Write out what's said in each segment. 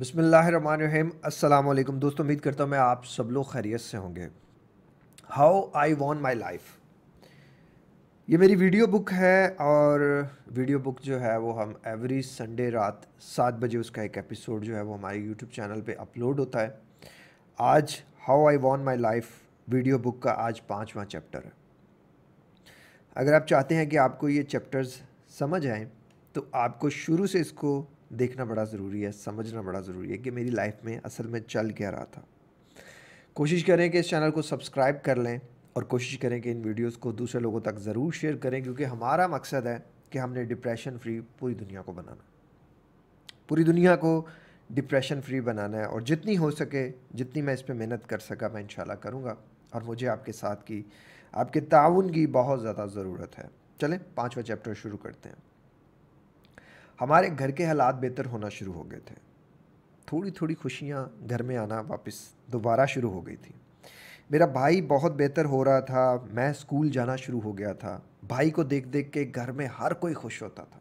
बसमीम अल्लाम दोस्तों उम्मीद करता हूँ मैं आप सब लोग खैरियत से होंगे how I won my life ये मेरी वीडियो बुक है और वीडियो बुक जो है वो हम एवरी संडे रात सात बजे उसका एक एपिसोड जो है वो हमारे यूट्यूब चैनल पे अपलोड होता है आज how I won my life video book का आज पाँचवा चैप्टर है अगर आप चाहते हैं कि आपको ये चैप्टर्स समझ आएँ तो आपको शुरू से इसको देखना बड़ा ज़रूरी है समझना बड़ा ज़रूरी है कि मेरी लाइफ में असल में चल क्या रहा था कोशिश करें कि इस चैनल को सब्सक्राइब कर लें और कोशिश करें कि इन वीडियोस को दूसरे लोगों तक ज़रूर शेयर करें क्योंकि हमारा मकसद है कि हमने डिप्रेशन फ्री पूरी दुनिया को बनाना पूरी दुनिया को डिप्रेशन फ्री बनाना है और जितनी हो सके जितनी मैं इस पर मेहनत कर सका मैं इंशाल्लाह करूँगा और मुझे आपके साथ की आपके ताउन की बहुत ज़्यादा ज़रूरत है चलें पाँचवा चैप्टर शुरू करते हैं हमारे घर के हालात बेहतर होना शुरू हो गए थे थोड़ी थोड़ी खुशियाँ घर में आना वापस दोबारा शुरू हो गई थी मेरा भाई बहुत बेहतर हो रहा था मैं स्कूल जाना शुरू हो गया था भाई को देख देख के घर में हर कोई खुश होता था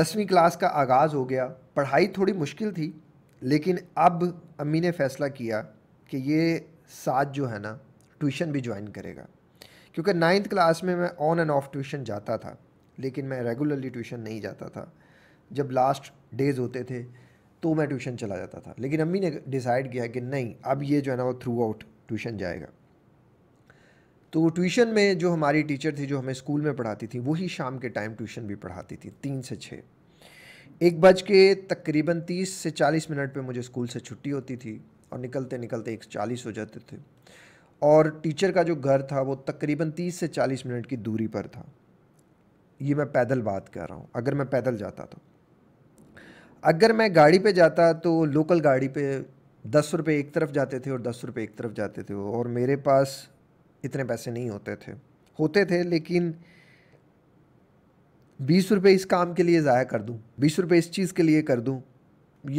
दसवीं क्लास का आगाज़ हो गया पढ़ाई थोड़ी मुश्किल थी लेकिन अब अम्मी ने फ़ैसला किया कि ये साथ जो है ना ट्यूशन भी ज्वाइन करेगा क्योंकि नाइन्थ क्लास में मैं ऑन एंड ऑफ ट्यूशन जाता था लेकिन मैं रेगुलरली ट्यूशन नहीं जाता था जब लास्ट डेज होते थे तो मैं ट्यूशन चला जाता था लेकिन अम्मी ने डिसाइड किया कि नहीं अब ये जो है ना वो थ्रू आउट ट्यूशन जाएगा तो ट्यूशन में जो हमारी टीचर थी जो हमें स्कूल में पढ़ाती थी वही शाम के टाइम ट्यूशन भी पढ़ाती थी तीन से छः एक बज के तकरीबन तीस से चालीस मिनट पे मुझे स्कूल से छुट्टी होती थी और निकलते निकलते एक चालीस हो जाते थे और टीचर का जो घर था वो तकरीबन तीस से चालीस मिनट की दूरी पर था ये मैं पैदल बात कर रहा हूँ अगर मैं पैदल जाता तो अगर मैं गाड़ी पे जाता तो लोकल गाड़ी पे दस रुपये एक तरफ जाते थे और दस रुपये एक तरफ जाते थे और मेरे पास इतने पैसे नहीं होते थे होते थे लेकिन बीस रुपये इस काम के लिए ज़ाया कर दूँ बीस रुपये इस चीज़ के लिए कर दूँ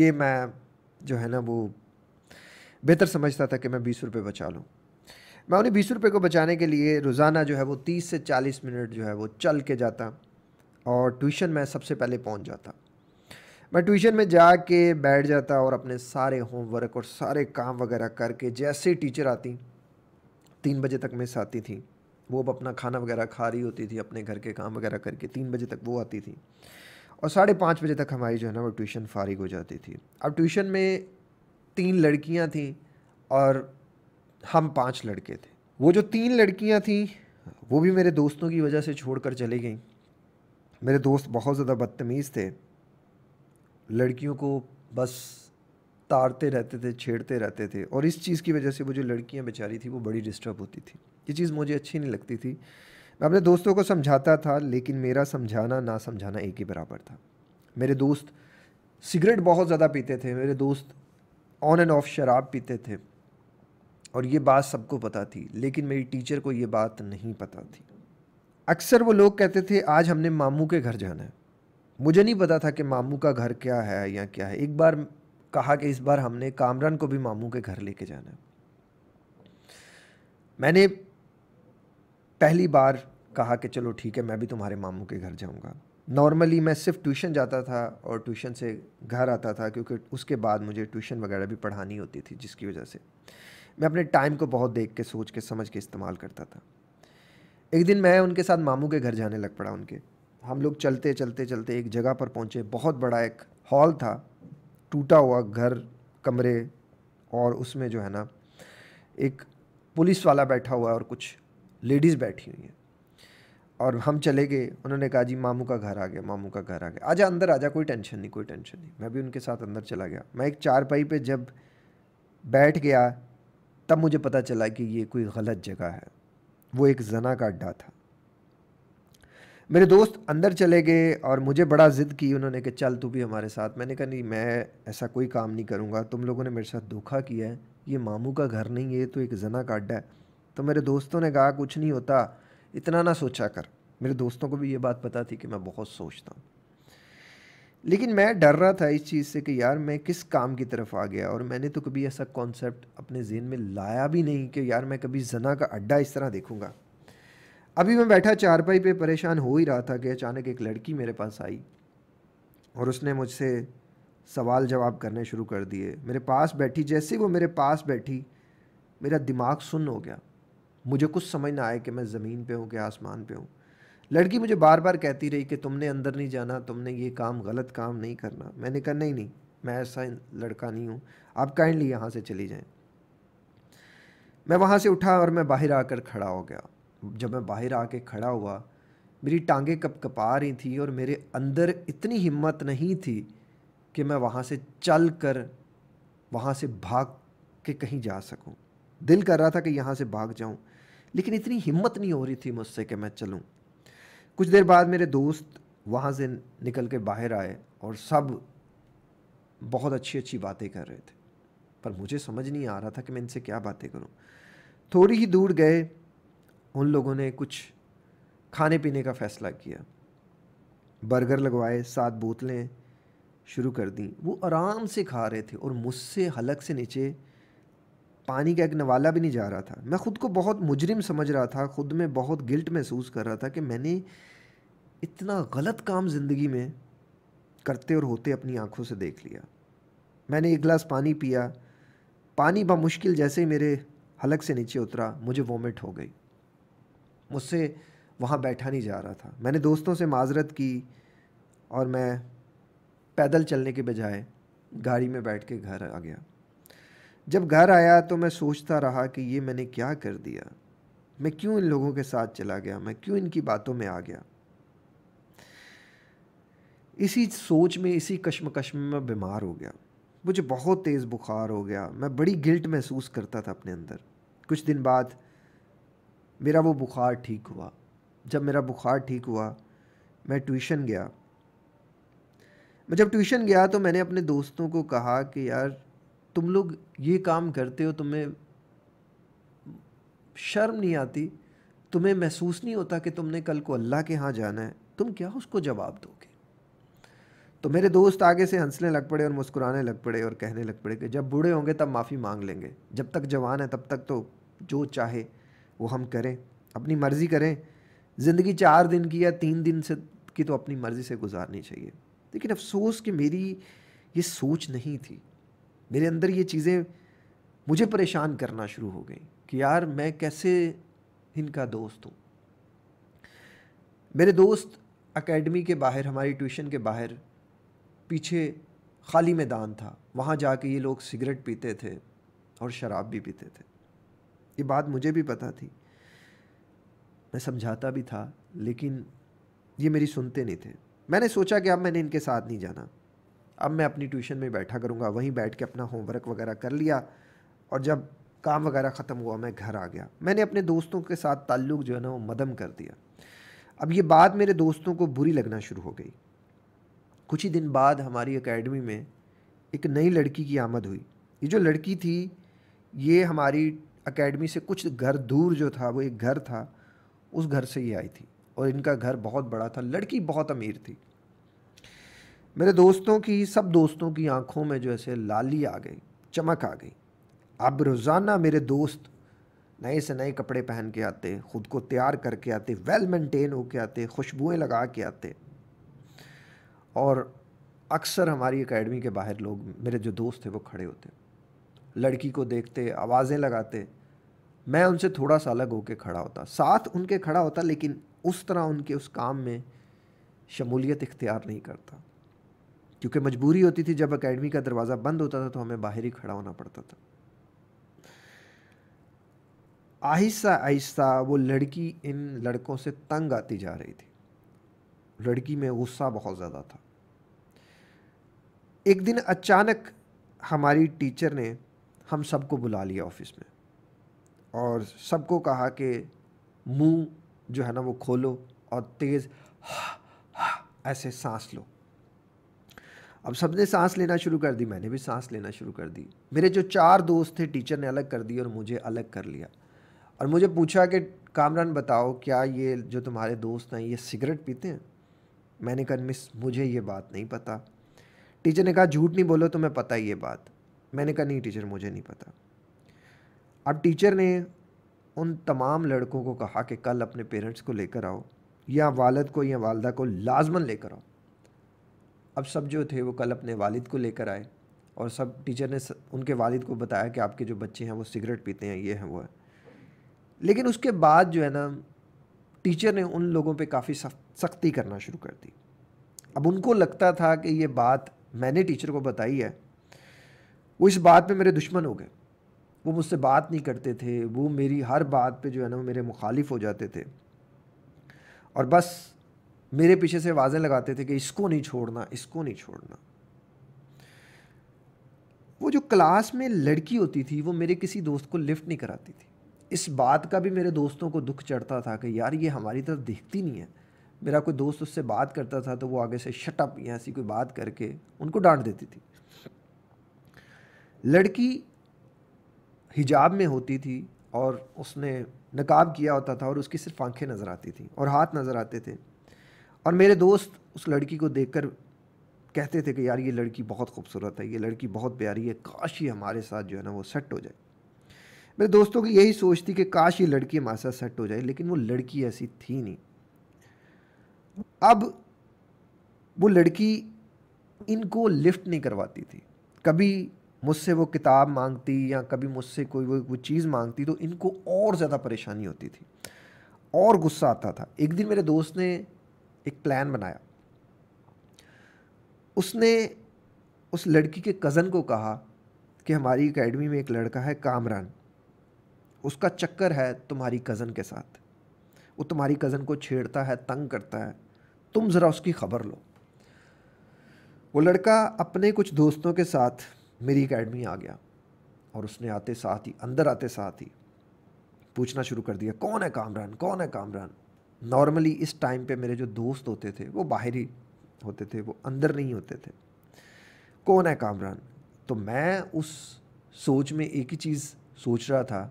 ये मैं जो है ना वो बेहतर समझता था कि मैं बीस रुपये बचा लूँ मैं उन्हें बीस रुपये को बचाने के लिए रोज़ाना जो है वो तीस से चालीस मिनट जो है वो चल के जाता और ट्यूशन में सबसे पहले पहुँच जाता मैं ट्यूशन में जा के बैठ जाता और अपने सारे होमवर्क और सारे काम वगैरह करके जैसे टीचर आती तीन बजे तक मिस आती थी वो अब अपना खाना वगैरह खा रही होती थी अपने घर के काम वगैरह करके तीन बजे तक वो आती थी और साढ़े पाँच बजे तक हमारी जो है ना वो ट्यूशन फारिग हो जाती थी अब ट्यूशन में तीन लड़कियां थीं और हम पांच लड़के थे वो जो तीन लड़कियां थीं वो भी मेरे दोस्तों की वजह से छोड़कर चली गईं मेरे दोस्त बहुत ज़्यादा बदतमीज़ थे लड़कियों को बस तारते रहते थे छेड़ते रहते थे और इस चीज़ की वजह से वो जो लड़कियाँ बेचारी थी वो बड़ी डिस्टर्ब होती थी ये चीज़ मुझे अच्छी नहीं लगती थी मैं अपने दोस्तों को समझाता था लेकिन मेरा समझाना ना समझाना एक ही बराबर था मेरे दोस्त सिगरेट बहुत ज़्यादा पीते थे मेरे दोस्त ऑन एंड ऑफ शराब पीते थे और ये बात सबको पता थी लेकिन मेरी टीचर को ये बात नहीं पता थी अक्सर वो लोग कहते थे आज हमने मामू के घर जाना है मुझे नहीं पता था कि मामू का घर क्या है या क्या है एक बार कहा कि इस बार हमने कामरान को भी मामू के घर लेके जाना है मैंने पहली बार कहा कि चलो ठीक है मैं भी तुम्हारे मामू के घर जाऊंगा नॉर्मली मैं सिर्फ ट्यूशन जाता था और ट्यूशन से घर आता था क्योंकि उसके बाद मुझे ट्यूशन वगैरह भी पढ़ानी होती थी जिसकी वजह से मैं अपने टाइम को बहुत देख के सोच के समझ के इस्तेमाल करता था एक दिन मैं उनके साथ मामू के घर जाने लग पड़ा उनके हम लोग चलते चलते चलते एक जगह पर पहुँचे बहुत बड़ा एक हॉल था टूटा हुआ घर कमरे और उसमें जो है ना एक पुलिस वाला बैठा हुआ है और कुछ लेडीज़ बैठी हुई हैं और हम चले गए उन्होंने कहा जी मामू का घर आ गया मामू का घर आ गया आजा अंदर आजा कोई टेंशन नहीं कोई टेंशन नहीं मैं भी उनके साथ अंदर चला गया मैं एक चारपाई पे जब बैठ गया तब मुझे पता चला कि ये कोई गलत जगह है वो एक जना का अड्डा था मेरे दोस्त अंदर चले गए और मुझे बड़ा ज़िद की उन्होंने कि चल तू भी हमारे साथ मैंने कहा नहीं मैं ऐसा कोई काम नहीं करूँगा तुम लोगों ने मेरे साथ धोखा किया है ये मामू का घर नहीं है तो एक जना का अड्डा है तो मेरे दोस्तों ने कहा कुछ नहीं होता इतना ना सोचा कर मेरे दोस्तों को भी ये बात पता थी कि मैं बहुत सोचता हूँ लेकिन मैं डर रहा था इस चीज़ से कि यार मैं किस काम की तरफ आ गया और मैंने तो कभी ऐसा कॉन्सेप्ट अपने जेन में लाया भी नहीं कि यार मैं कभी जना का अड्डा इस तरह देखूँगा अभी मैं बैठा चारपाई पे परेशान हो ही रहा था कि अचानक एक लड़की मेरे पास आई और उसने मुझसे सवाल जवाब करने शुरू कर दिए मेरे पास बैठी जैसे वो मेरे पास बैठी मेरा दिमाग सुन्न हो गया मुझे कुछ समझ ना आए कि मैं ज़मीन पे हूँ कि आसमान पे हूँ लड़की मुझे बार बार कहती रही कि तुमने अंदर नहीं जाना तुमने ये काम गलत काम नहीं करना मैंने कहा नहीं नहीं मैं ऐसा लड़का नहीं हूँ आप काइंडली यहाँ से चली जाएँ मैं वहाँ से उठा और मैं बाहर आकर खड़ा हो गया जब मैं बाहर आके खड़ा हुआ मेरी टांगें कप कपा रही थी और मेरे अंदर इतनी हिम्मत नहीं थी कि मैं वहाँ से चल कर वहाँ से भाग के कहीं जा सकूँ दिल कर रहा था कि यहाँ से भाग जाऊँ लेकिन इतनी हिम्मत नहीं हो रही थी मुझसे कि मैं चलूँ कुछ देर बाद मेरे दोस्त वहाँ से निकल के बाहर आए और सब बहुत अच्छी अच्छी बातें कर रहे थे पर मुझे समझ नहीं आ रहा था कि मैं इनसे क्या बातें करूँ थोड़ी ही दूर गए उन लोगों ने कुछ खाने पीने का फ़ैसला किया बर्गर लगवाए सात बोतलें शुरू कर दी वो आराम से खा रहे थे और मुझसे हलक से नीचे पानी का एक नवाला भी नहीं जा रहा था मैं ख़ुद को बहुत मुजरिम समझ रहा था ख़ुद में बहुत गिल्ट महसूस कर रहा था कि मैंने इतना गलत काम ज़िंदगी में करते और होते अपनी आंखों से देख लिया मैंने एक गिलास पानी पिया पानी मुश्किल जैसे ही मेरे हलक से नीचे उतरा मुझे वोमिट हो गई मुझसे वहाँ बैठा नहीं जा रहा था मैंने दोस्तों से माजरत की और मैं पैदल चलने के बजाय गाड़ी में बैठ के घर आ गया जब घर आया तो मैं सोचता रहा कि ये मैंने क्या कर दिया मैं क्यों इन लोगों के साथ चला गया मैं क्यों इनकी बातों में आ गया इसी सोच में इसी कश्मकश में मैं बीमार हो गया मुझे बहुत तेज़ बुखार हो गया मैं बड़ी गिल्ट महसूस करता था अपने अंदर कुछ दिन बाद मेरा वो बुखार ठीक हुआ जब मेरा बुखार ठीक हुआ मैं ट्यूशन गया मैं जब ट्यूशन गया तो मैंने अपने दोस्तों को कहा कि यार तुम लोग ये काम करते हो तुम्हें शर्म नहीं आती तुम्हें महसूस नहीं होता कि तुमने कल को अल्लाह के यहाँ जाना है तुम क्या उसको जवाब दोगे तो मेरे दोस्त आगे से हंसने लग पड़े और मुस्कुराने लग पड़े और कहने लग पड़े कि जब बूढ़े होंगे तब माफ़ी मांग लेंगे जब तक जवान है तब तक तो जो चाहे वो हम करें अपनी मर्ज़ी करें ज़िंदगी चार दिन की या तीन दिन से की तो अपनी मर्ज़ी से गुजारनी चाहिए लेकिन अफसोस कि मेरी ये सोच नहीं थी मेरे अंदर ये चीज़ें मुझे परेशान करना शुरू हो गई कि यार मैं कैसे इनका दोस्त हूँ मेरे दोस्त अकेडमी के बाहर हमारी ट्यूशन के बाहर पीछे खाली मैदान था वहाँ जाके ये लोग सिगरेट पीते थे और शराब भी पीते थे ये बात मुझे भी पता थी मैं समझाता भी था लेकिन ये मेरी सुनते नहीं थे मैंने सोचा कि अब मैंने इनके साथ नहीं जाना अब मैं अपनी ट्यूशन में बैठा करूँगा वहीं बैठ के अपना होमवर्क वगैरह कर लिया और जब काम वगैरह ख़त्म हुआ मैं घर आ गया मैंने अपने दोस्तों के साथ ताल्लुक़ जो है ना वो मदम कर दिया अब ये बात मेरे दोस्तों को बुरी लगना शुरू हो गई कुछ ही दिन बाद हमारी एकेडमी में एक नई लड़की की आमद हुई ये जो लड़की थी ये हमारी एकेडमी से कुछ घर दूर जो था वो एक घर था उस घर से ये आई थी और इनका घर बहुत बड़ा था लड़की बहुत अमीर थी मेरे दोस्तों की सब दोस्तों की आंखों में जो ऐसे लाली आ गई चमक आ गई अब रोज़ाना मेरे दोस्त नए से नए कपड़े पहन के आते ख़ुद को तैयार करके आते वेल मेंटेन होके आते खुशबुएं लगा के आते और अक्सर हमारी एकेडमी के बाहर लोग मेरे जो दोस्त थे वो खड़े होते लड़की को देखते आवाज़ें लगाते मैं उनसे थोड़ा सा अलग होके खड़ा होता साथ उनके खड़ा होता लेकिन उस तरह उनके उस काम में शमूलियत इख्तियार नहीं करता क्योंकि मजबूरी होती थी जब अकेडमी का दरवाज़ा बंद होता था तो हमें बाहर ही खड़ा होना पड़ता था आहिस्ता आहिस्ता वो लड़की इन लड़कों से तंग आती जा रही थी लड़की में गुस्सा बहुत ज़्यादा था एक दिन अचानक हमारी टीचर ने हम सबको बुला लिया ऑफिस में और सबको कहा कि मुंह जो है ना वो खोलो और तेज़ ऐसे सांस लो अब सबने सांस लेना शुरू कर दी मैंने भी सांस लेना शुरू कर दी मेरे जो चार दोस्त थे टीचर ने अलग कर दिए और मुझे अलग कर लिया और मुझे पूछा कि कामरान बताओ क्या ये जो तुम्हारे दोस्त हैं ये सिगरेट पीते हैं मैंने कहा मिस मुझे ये बात नहीं पता टीचर ने कहा झूठ नहीं बोलो तुम्हें पता ये बात मैंने कहा नहीं टीचर मुझे नहीं पता अब टीचर ने उन तमाम लड़कों को कहा कि कल अपने पेरेंट्स को लेकर आओ या वालद को या वालदा को लाजमन लेकर आओ अब सब जो थे वो कल अपने वालिद को लेकर आए और सब टीचर ने उनके वालिद को बताया कि आपके जो बच्चे हैं वो सिगरेट पीते हैं ये हैं वो है लेकिन उसके बाद जो है ना टीचर ने उन लोगों पे काफ़ी सख्ती करना शुरू कर दी अब उनको लगता था कि ये बात मैंने टीचर को बताई है वो इस बात पे मेरे दुश्मन हो गए वो मुझसे बात नहीं करते थे वो मेरी हर बात पे जो है ना वो मेरे मुखालिफ हो जाते थे और बस मेरे पीछे से वाजें लगाते थे कि इसको नहीं छोड़ना इसको नहीं छोड़ना वो जो क्लास में लड़की होती थी वो मेरे किसी दोस्त को लिफ्ट नहीं कराती थी इस बात का भी मेरे दोस्तों को दुख चढ़ता था कि यार ये हमारी तरफ देखती नहीं है मेरा कोई दोस्त उससे बात करता था तो वो आगे से शटअप या ऐसी कोई बात करके उनको डांट देती थी लड़की हिजाब में होती थी और उसने नकाब किया होता था और उसकी सिर्फ आंखें नज़र आती थी और हाथ नज़र आते थे और मेरे दोस्त उस लड़की को कर कहते थे कि यार ये लड़की बहुत खूबसूरत है ये लड़की बहुत प्यारी है काश ही हमारे साथ जो है ना वो सेट हो जाए मेरे दोस्तों की यही सोच थी कि काश ये लड़की हमारे साथ सेट हो जाए लेकिन वो लड़की ऐसी थी नहीं अब वो लड़की इनको लिफ्ट नहीं करवाती थी कभी मुझसे वो किताब मांगती या कभी मुझसे कोई वो वो चीज़ मांगती तो इनको और ज़्यादा परेशानी होती थी और गुस्सा आता था एक दिन मेरे दोस्त ने एक प्लान बनाया उसने उस लड़की के कज़न को कहा कि हमारी एकेडमी में एक लड़का है कामरान उसका चक्कर है तुम्हारी कज़न के साथ वो तुम्हारी कज़न को छेड़ता है तंग करता है तुम ज़रा उसकी ख़बर लो वो लड़का अपने कुछ दोस्तों के साथ मेरी एकेडमी आ गया और उसने आते साथ ही अंदर आते साथ ही पूछना शुरू कर दिया कौन है कामरान कौन है कामरान नॉर्मली इस टाइम पे मेरे जो दोस्त होते थे वो बाहर ही होते थे वो अंदर नहीं होते थे कौन है कामरान तो मैं उस सोच में एक ही चीज़ सोच रहा था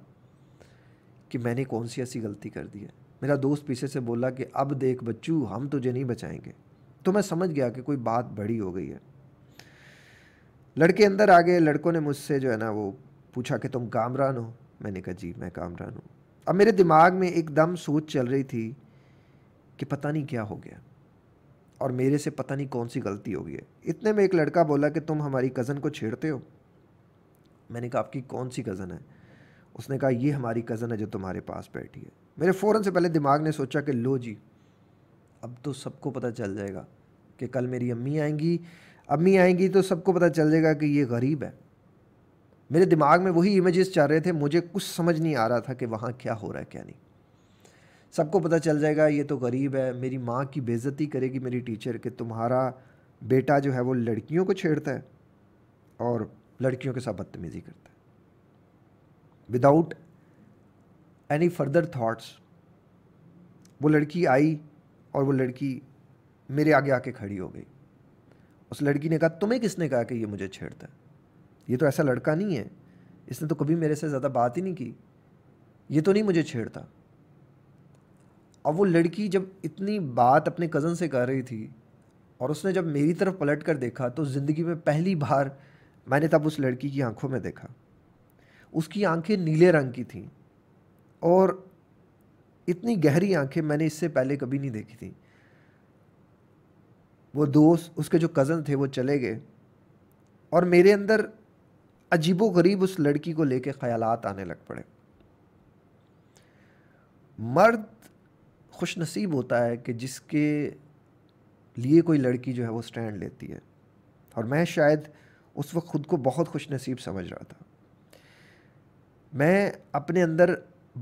कि मैंने कौन सी ऐसी गलती कर दी है मेरा दोस्त पीछे से बोला कि अब देख बच्चू हम तुझे नहीं बचाएंगे तो मैं समझ गया कि कोई बात बड़ी हो गई है लड़के अंदर आ गए लड़कों ने मुझसे जो है ना वो पूछा कि तुम कामरान हो मैंने कहा जी मैं कामरान हूँ अब मेरे दिमाग में एकदम सोच चल रही थी कि पता नहीं क्या हो गया और मेरे से पता नहीं कौन सी गलती हो गई है इतने में एक लड़का बोला कि तुम हमारी कज़न को छेड़ते हो मैंने कहा आपकी कौन सी कज़न है उसने कहा ये हमारी कज़न है जो तुम्हारे पास बैठी है मेरे फ़ौर से पहले दिमाग ने सोचा कि लो जी अब तो सबको पता चल जाएगा कि कल मेरी अम्मी आएंगी अम्मी आएंगी तो सबको पता चल जाएगा कि ये गरीब है मेरे दिमाग में वही इमेजेस चल रहे थे मुझे कुछ समझ नहीं आ रहा था कि वहाँ क्या हो रहा है क्या नहीं सबको पता चल जाएगा ये तो गरीब है मेरी माँ की बेज़ती करेगी मेरी टीचर कि तुम्हारा बेटा जो है वो लड़कियों को छेड़ता है और लड़कियों के साथ बदतमीज़ी करता है विदाउट एनी फर्दर थाट्स वो लड़की आई और वो लड़की मेरे आगे आके खड़ी हो गई उस लड़की ने कहा तुम्हें किसने कहा कि ये मुझे छेड़ता है ये तो ऐसा लड़का नहीं है इसने तो कभी मेरे से ज़्यादा बात ही नहीं की ये तो नहीं मुझे छेड़ता और वो लड़की जब इतनी बात अपने कज़न से कर रही थी और उसने जब मेरी तरफ पलट कर देखा तो ज़िंदगी में पहली बार मैंने तब उस लड़की की आंखों में देखा उसकी आंखें नीले रंग की थीं और इतनी गहरी आंखें मैंने इससे पहले कभी नहीं देखी थी वो दोस्त उसके जो कज़न थे वो चले गए और मेरे अंदर अजीबो गरीब उस लड़की को लेके ख्यालात आने लग पड़े मर्द खुश नसीब होता है कि जिसके लिए कोई लड़की जो है वो स्टैंड लेती है और मैं शायद उस वक्त ख़ुद को बहुत खुश नसीब समझ रहा था मैं अपने अंदर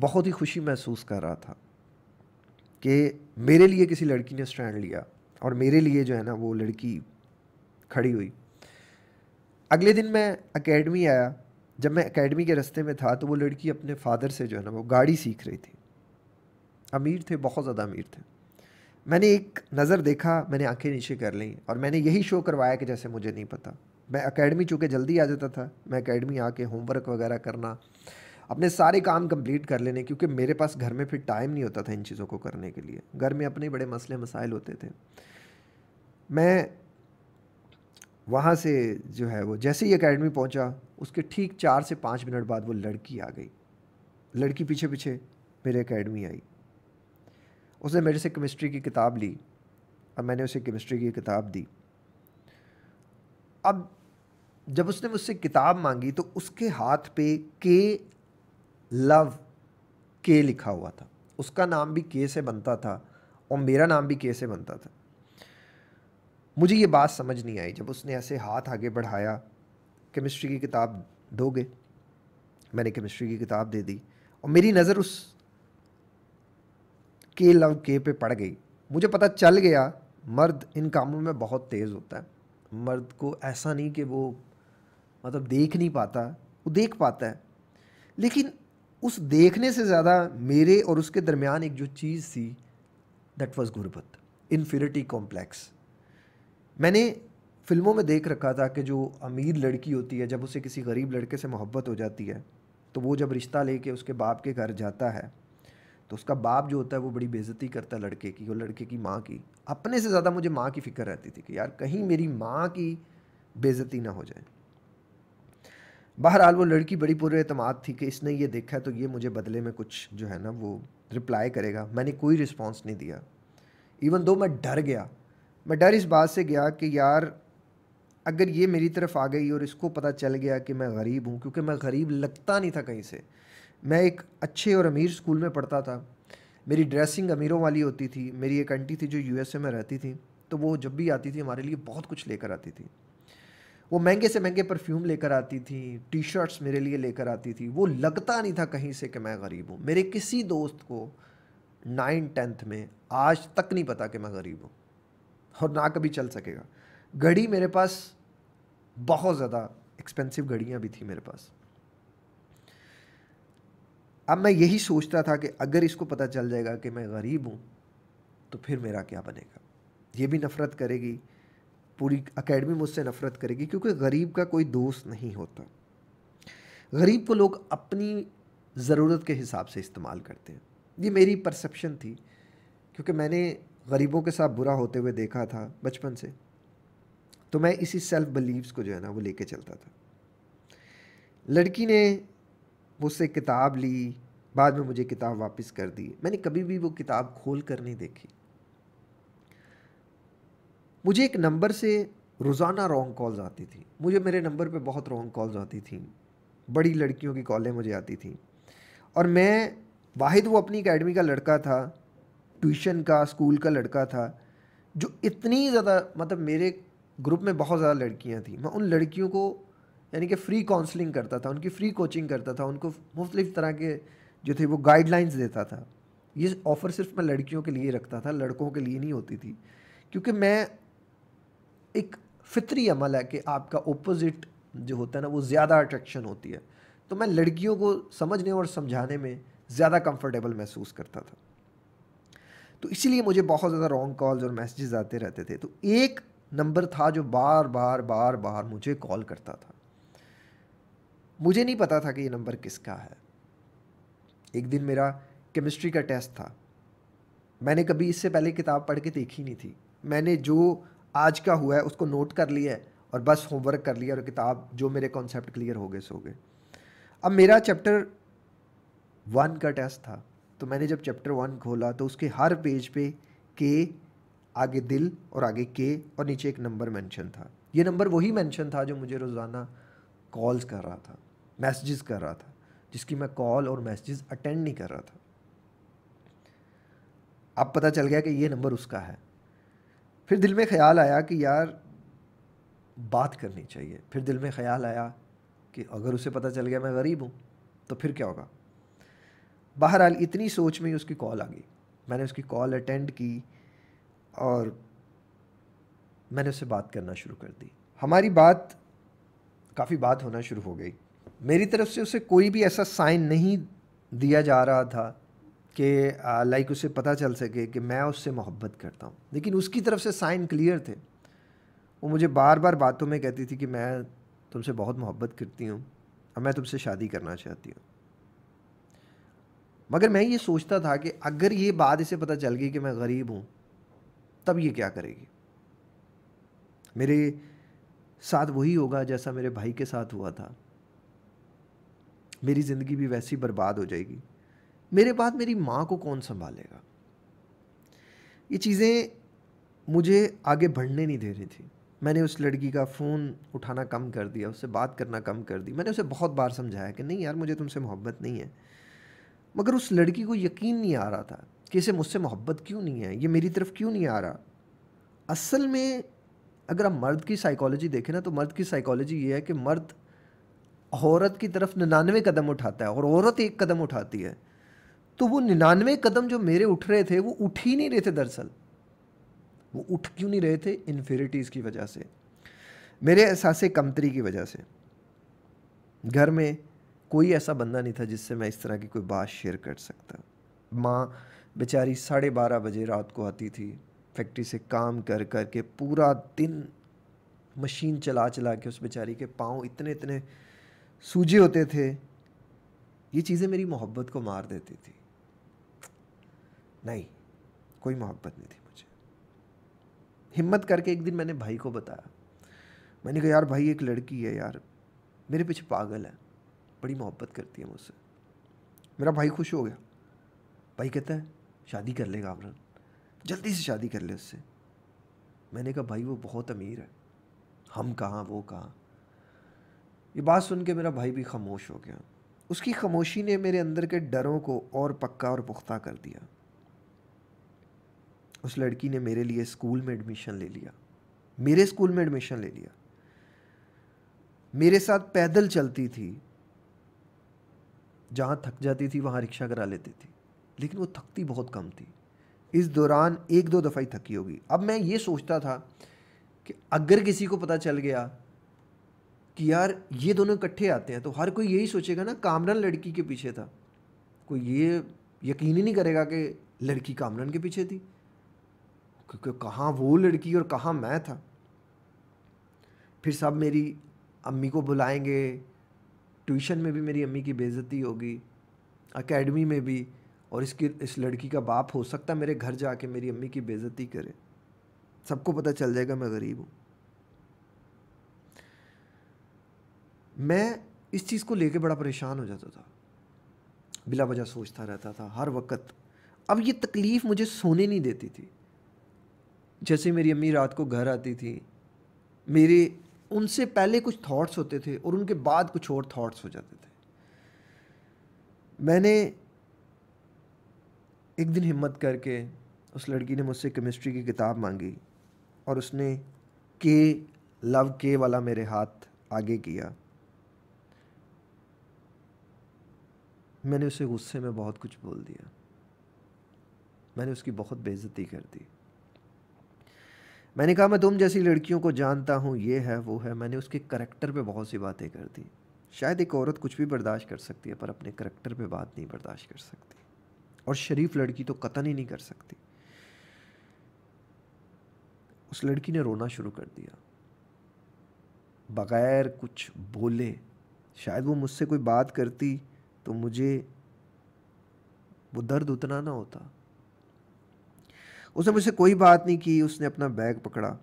बहुत ही खुशी महसूस कर रहा था कि मेरे लिए किसी लड़की ने स्टैंड लिया और मेरे लिए जो है ना वो लड़की खड़ी हुई अगले दिन मैं अकेडमी आया जब मैं अकेडमी के रास्ते में था तो वो लड़की अपने फादर से जो है ना वो गाड़ी सीख रही थी अमीर थे बहुत ज़्यादा अमीर थे मैंने एक नज़र देखा मैंने आंखें नीचे कर ली और मैंने यही शो करवाया कि जैसे मुझे नहीं पता मैं अकेडमी चूँकि जल्दी आ जाता था मैं अकेडमी आके होमवर्क वगैरह करना अपने सारे काम कंप्लीट कर लेने क्योंकि मेरे पास घर में फिर टाइम नहीं होता था इन चीज़ों को करने के लिए घर में अपने बड़े मसले मसाइल होते थे मैं वहाँ से जो है वो जैसे ही अकेडमी पहुँचा उसके ठीक चार से पाँच मिनट बाद वो लड़की आ गई लड़की पीछे पीछे मेरे अकेडमी आई उसने मेरे से केमिस्ट्री की किताब ली और मैंने उसे केमिस्ट्री की किताब दी अब जब उसने मुझसे किताब मांगी तो उसके हाथ पे के लव के लिखा हुआ था उसका नाम भी के से बनता था और मेरा नाम भी के से बनता था मुझे ये बात समझ नहीं आई जब उसने ऐसे हाथ आगे बढ़ाया केमिस्ट्री की किताब दोगे मैंने केमिस्ट्री की किताब दे दी और मेरी नज़र उस के लव के पे पड़ गई मुझे पता चल गया मर्द इन कामों में बहुत तेज़ होता है मर्द को ऐसा नहीं कि वो मतलब देख नहीं पाता वो देख पाता है लेकिन उस देखने से ज़्यादा मेरे और उसके दरमियान एक जो चीज़ थी दैट वाज गुरबत इन्फिनिटी कॉम्प्लेक्स मैंने फिल्मों में देख रखा था कि जो अमीर लड़की होती है जब उसे किसी गरीब लड़के से मोहब्बत हो जाती है तो वो जब रिश्ता लेके उसके बाप के घर जाता है तो उसका बाप जो होता है वो बड़ी बेज़ती करता है लड़के की और लड़के की माँ की अपने से ज़्यादा मुझे माँ की फ़िक्र रहती थी कि यार कहीं मेरी माँ की बेज़ती ना हो जाए बहरहाल वो लड़की बड़ी पूरे अतमाद थी कि इसने ये देखा है तो ये मुझे बदले में कुछ जो है ना वो रिप्लाई करेगा मैंने कोई रिस्पॉन्स नहीं दिया इवन दो मैं डर गया मैं डर इस बात से गया कि यार अगर ये मेरी तरफ आ गई और इसको पता चल गया कि मैं गरीब हूँ क्योंकि मैं गरीब लगता नहीं था कहीं से मैं एक अच्छे और अमीर स्कूल में पढ़ता था मेरी ड्रेसिंग अमीरों वाली होती थी मेरी एक आंटी थी जो यू में रहती थी तो वो जब भी आती थी हमारे लिए बहुत कुछ लेकर आती थी वो महंगे से महंगे परफ्यूम लेकर आती थी टी शर्ट्स मेरे लिए लेकर आती थी वो लगता नहीं था कहीं से कि मैं गरीब हूँ मेरे किसी दोस्त को नाइन टेंथ में आज तक नहीं पता कि मैं गरीब हूँ और ना कभी चल सकेगा घड़ी मेरे पास बहुत ज़्यादा एक्सपेंसिव घड़ियाँ भी थी मेरे पास अब मैं यही सोचता था कि अगर इसको पता चल जाएगा कि मैं गरीब हूँ तो फिर मेरा क्या बनेगा ये भी नफ़रत करेगी पूरी अकेडमी मुझसे नफ़रत करेगी क्योंकि गरीब का कोई दोस्त नहीं होता गरीब को लोग अपनी ज़रूरत के हिसाब से इस्तेमाल करते हैं ये मेरी परसेप्शन थी क्योंकि मैंने गरीबों के साथ बुरा होते हुए देखा था बचपन से तो मैं इसी सेल्फ़ बिलीव्स को जो है ना वो लेके चलता था लड़की ने मुझसे किताब ली बाद में मुझे किताब वापस कर दी मैंने कभी भी वो किताब खोल कर नहीं देखी मुझे एक नंबर से रोज़ाना रॉन्ग कॉल्स आती थी मुझे मेरे नंबर पे बहुत रॉन्ग कॉल्स आती थी बड़ी लड़कियों की कॉलें मुझे आती थी और मैं वाहिद वो अपनी अकेडमी का लड़का था ट्यूशन का स्कूल का लड़का था जो इतनी ज़्यादा मतलब मेरे ग्रुप में बहुत ज़्यादा लड़कियाँ थी मैं उन लड़कियों को यानी कि फ्री काउंसलिंग करता था उनकी फ्री कोचिंग करता था उनको मुख्तलिफ तरह के जो थे वो गाइडलाइंस देता था ये ऑफ़र सिर्फ मैं लड़कियों के लिए रखता था लड़कों के लिए नहीं होती थी क्योंकि मैं एक फितरी अमल है कि आपका ओपोजिट जो होता है ना वो ज़्यादा अट्रैक्शन होती है तो मैं लड़कियों को समझने और समझाने में ज़्यादा कंफर्टेबल महसूस करता था तो इसीलिए मुझे बहुत ज़्यादा रॉन्ग कॉल्स और मैसेजेस आते रहते थे तो एक नंबर था जो बार बार बार बार मुझे कॉल करता था मुझे नहीं पता था कि ये नंबर किसका है एक दिन मेरा केमिस्ट्री का टेस्ट था मैंने कभी इससे पहले किताब पढ़ के देखी नहीं थी मैंने जो आज का हुआ है उसको नोट कर लिया है और बस होमवर्क कर लिया और किताब जो मेरे कॉन्सेप्ट क्लियर हो गए सो गए अब मेरा चैप्टर वन का टेस्ट था तो मैंने जब चैप्टर वन खोला तो उसके हर पेज पे के आगे दिल और आगे के और नीचे एक नंबर मेंशन था ये नंबर वही मेंशन था जो मुझे रोज़ाना कॉल्स कर रहा था मैसेजेस कर रहा था जिसकी मैं कॉल और मैसेजेस अटेंड नहीं कर रहा था अब पता चल गया कि ये नंबर उसका है फिर दिल में ख्याल आया कि यार बात करनी चाहिए फिर दिल में ख्याल आया कि अगर उसे पता चल गया मैं गरीब हूँ तो फिर क्या होगा बहरहाल इतनी सोच में ही उसकी कॉल आ गई मैंने उसकी कॉल अटेंड की और मैंने उससे बात करना शुरू कर दी हमारी बात काफ़ी बात होना शुरू हो गई मेरी तरफ से उसे कोई भी ऐसा साइन नहीं दिया जा रहा था कि लाइक उसे पता चल सके कि मैं उससे मोहब्बत करता हूँ लेकिन उसकी तरफ से साइन क्लियर थे वो मुझे बार बार बातों में कहती थी कि मैं तुमसे बहुत मोहब्बत करती हूँ और मैं तुमसे शादी करना चाहती हूँ मगर मैं ये सोचता था कि अगर ये बात इसे पता चल गई कि मैं गरीब हूँ तब ये क्या करेगी मेरे साथ वही होगा जैसा मेरे भाई के साथ हुआ था मेरी ज़िंदगी भी वैसी बर्बाद हो जाएगी मेरे बाद मेरी माँ को कौन संभालेगा ये चीज़ें मुझे आगे बढ़ने नहीं दे रही थी मैंने उस लड़की का फ़ोन उठाना कम कर दिया उससे बात करना कम कर दी मैंने उसे बहुत बार समझाया कि नहीं यार मुझे तुमसे मोहब्बत नहीं है मगर उस लड़की को यकीन नहीं आ रहा था कि इसे मुझसे मोहब्बत क्यों नहीं है ये मेरी तरफ क्यों नहीं आ रहा असल में अगर आप मर्द की साइकोलॉजी देखें ना तो मर्द की साइकोलॉजी ये है कि मर्द औरत की तरफ निन्यानवे कदम उठाता है और औरत एक कदम उठाती है तो वो निन्यानवे कदम जो मेरे उठ रहे थे वो उठ ही नहीं रहे थे दरअसल वो उठ क्यों नहीं रहे थे इन्फेरिटीज़ की वजह से मेरे एहसास कमतरी की वजह से घर में कोई ऐसा बंदा नहीं था जिससे मैं इस तरह की कोई बात शेयर कर सकता माँ बेचारी साढ़े बारह बजे रात को आती थी फैक्ट्री से काम कर कर के पूरा दिन मशीन चला चला के उस बेचारी के पाँव इतने इतने सूजे होते थे ये चीज़ें मेरी मोहब्बत को मार देती थी नहीं कोई मोहब्बत नहीं थी मुझे हिम्मत करके एक दिन मैंने भाई को बताया मैंने कहा यार भाई एक लड़की है यार मेरे पीछे पागल है बड़ी मोहब्बत करती है मुझसे मेरा भाई खुश हो गया भाई कहता है शादी कर लेगा आमरान जल्दी से शादी कर ले उससे मैंने कहा भाई वो बहुत अमीर है हम कहाँ वो कहाँ ये बात सुन के मेरा भाई भी खामोश हो गया उसकी खामोशी ने मेरे अंदर के डरों को और पक्का और पुख्ता कर दिया उस लड़की ने मेरे लिए स्कूल में एडमिशन ले लिया मेरे स्कूल में एडमिशन ले लिया मेरे साथ पैदल चलती थी जहाँ थक जाती थी वहाँ रिक्शा करा लेती थी लेकिन वो थकती बहुत कम थी इस दौरान एक दो दफ़ा ही थकी होगी अब मैं ये सोचता था कि अगर किसी को पता चल गया कि यार ये दोनों इकट्ठे आते हैं तो हर कोई यही सोचेगा ना कामरन लड़की के पीछे था कोई ये यकीन ही नहीं करेगा कि लड़की कामरन के पीछे थी क्योंकि कहाँ वो लड़की और कहाँ मैं था फिर सब मेरी अम्मी को बुलाएंगे ट्यूशन में भी मेरी अम्मी की बेज़ती होगी अकेडमी में भी और इसकी इस लड़की का बाप हो सकता है मेरे घर जाके मेरी अम्मी की बेज़ती करे सबको पता चल जाएगा मैं गरीब हूँ मैं इस चीज़ को लेके बड़ा परेशान हो जाता था बिला वजह सोचता रहता था हर वक्त अब ये तकलीफ़ मुझे सोने नहीं देती थी जैसे मेरी अम्मी रात को घर आती थी मेरे उनसे पहले कुछ थॉट्स होते थे और उनके बाद कुछ और थॉट्स हो जाते थे मैंने एक दिन हिम्मत करके उस लड़की ने मुझसे केमिस्ट्री की किताब मांगी और उसने के लव के वाला मेरे हाथ आगे किया मैंने उसे गुस्से में बहुत कुछ बोल दिया मैंने उसकी बहुत बेइज्जती कर दी मैंने कहा मैं तुम जैसी लड़कियों को जानता हूँ ये है वो है मैंने उसके करेक्टर पे बहुत सी बातें कर दी शायद एक औरत कुछ भी बर्दाश्त कर सकती है पर अपने करेक्टर पे बात नहीं बर्दाश्त कर सकती और शरीफ लड़की तो कतन ही नहीं कर सकती उस लड़की ने रोना शुरू कर दिया बग़ैर कुछ बोले शायद वो मुझसे कोई बात करती तो मुझे वो दर्द उतना ना होता उसने मुझसे कोई बात नहीं की उसने अपना बैग पकड़ा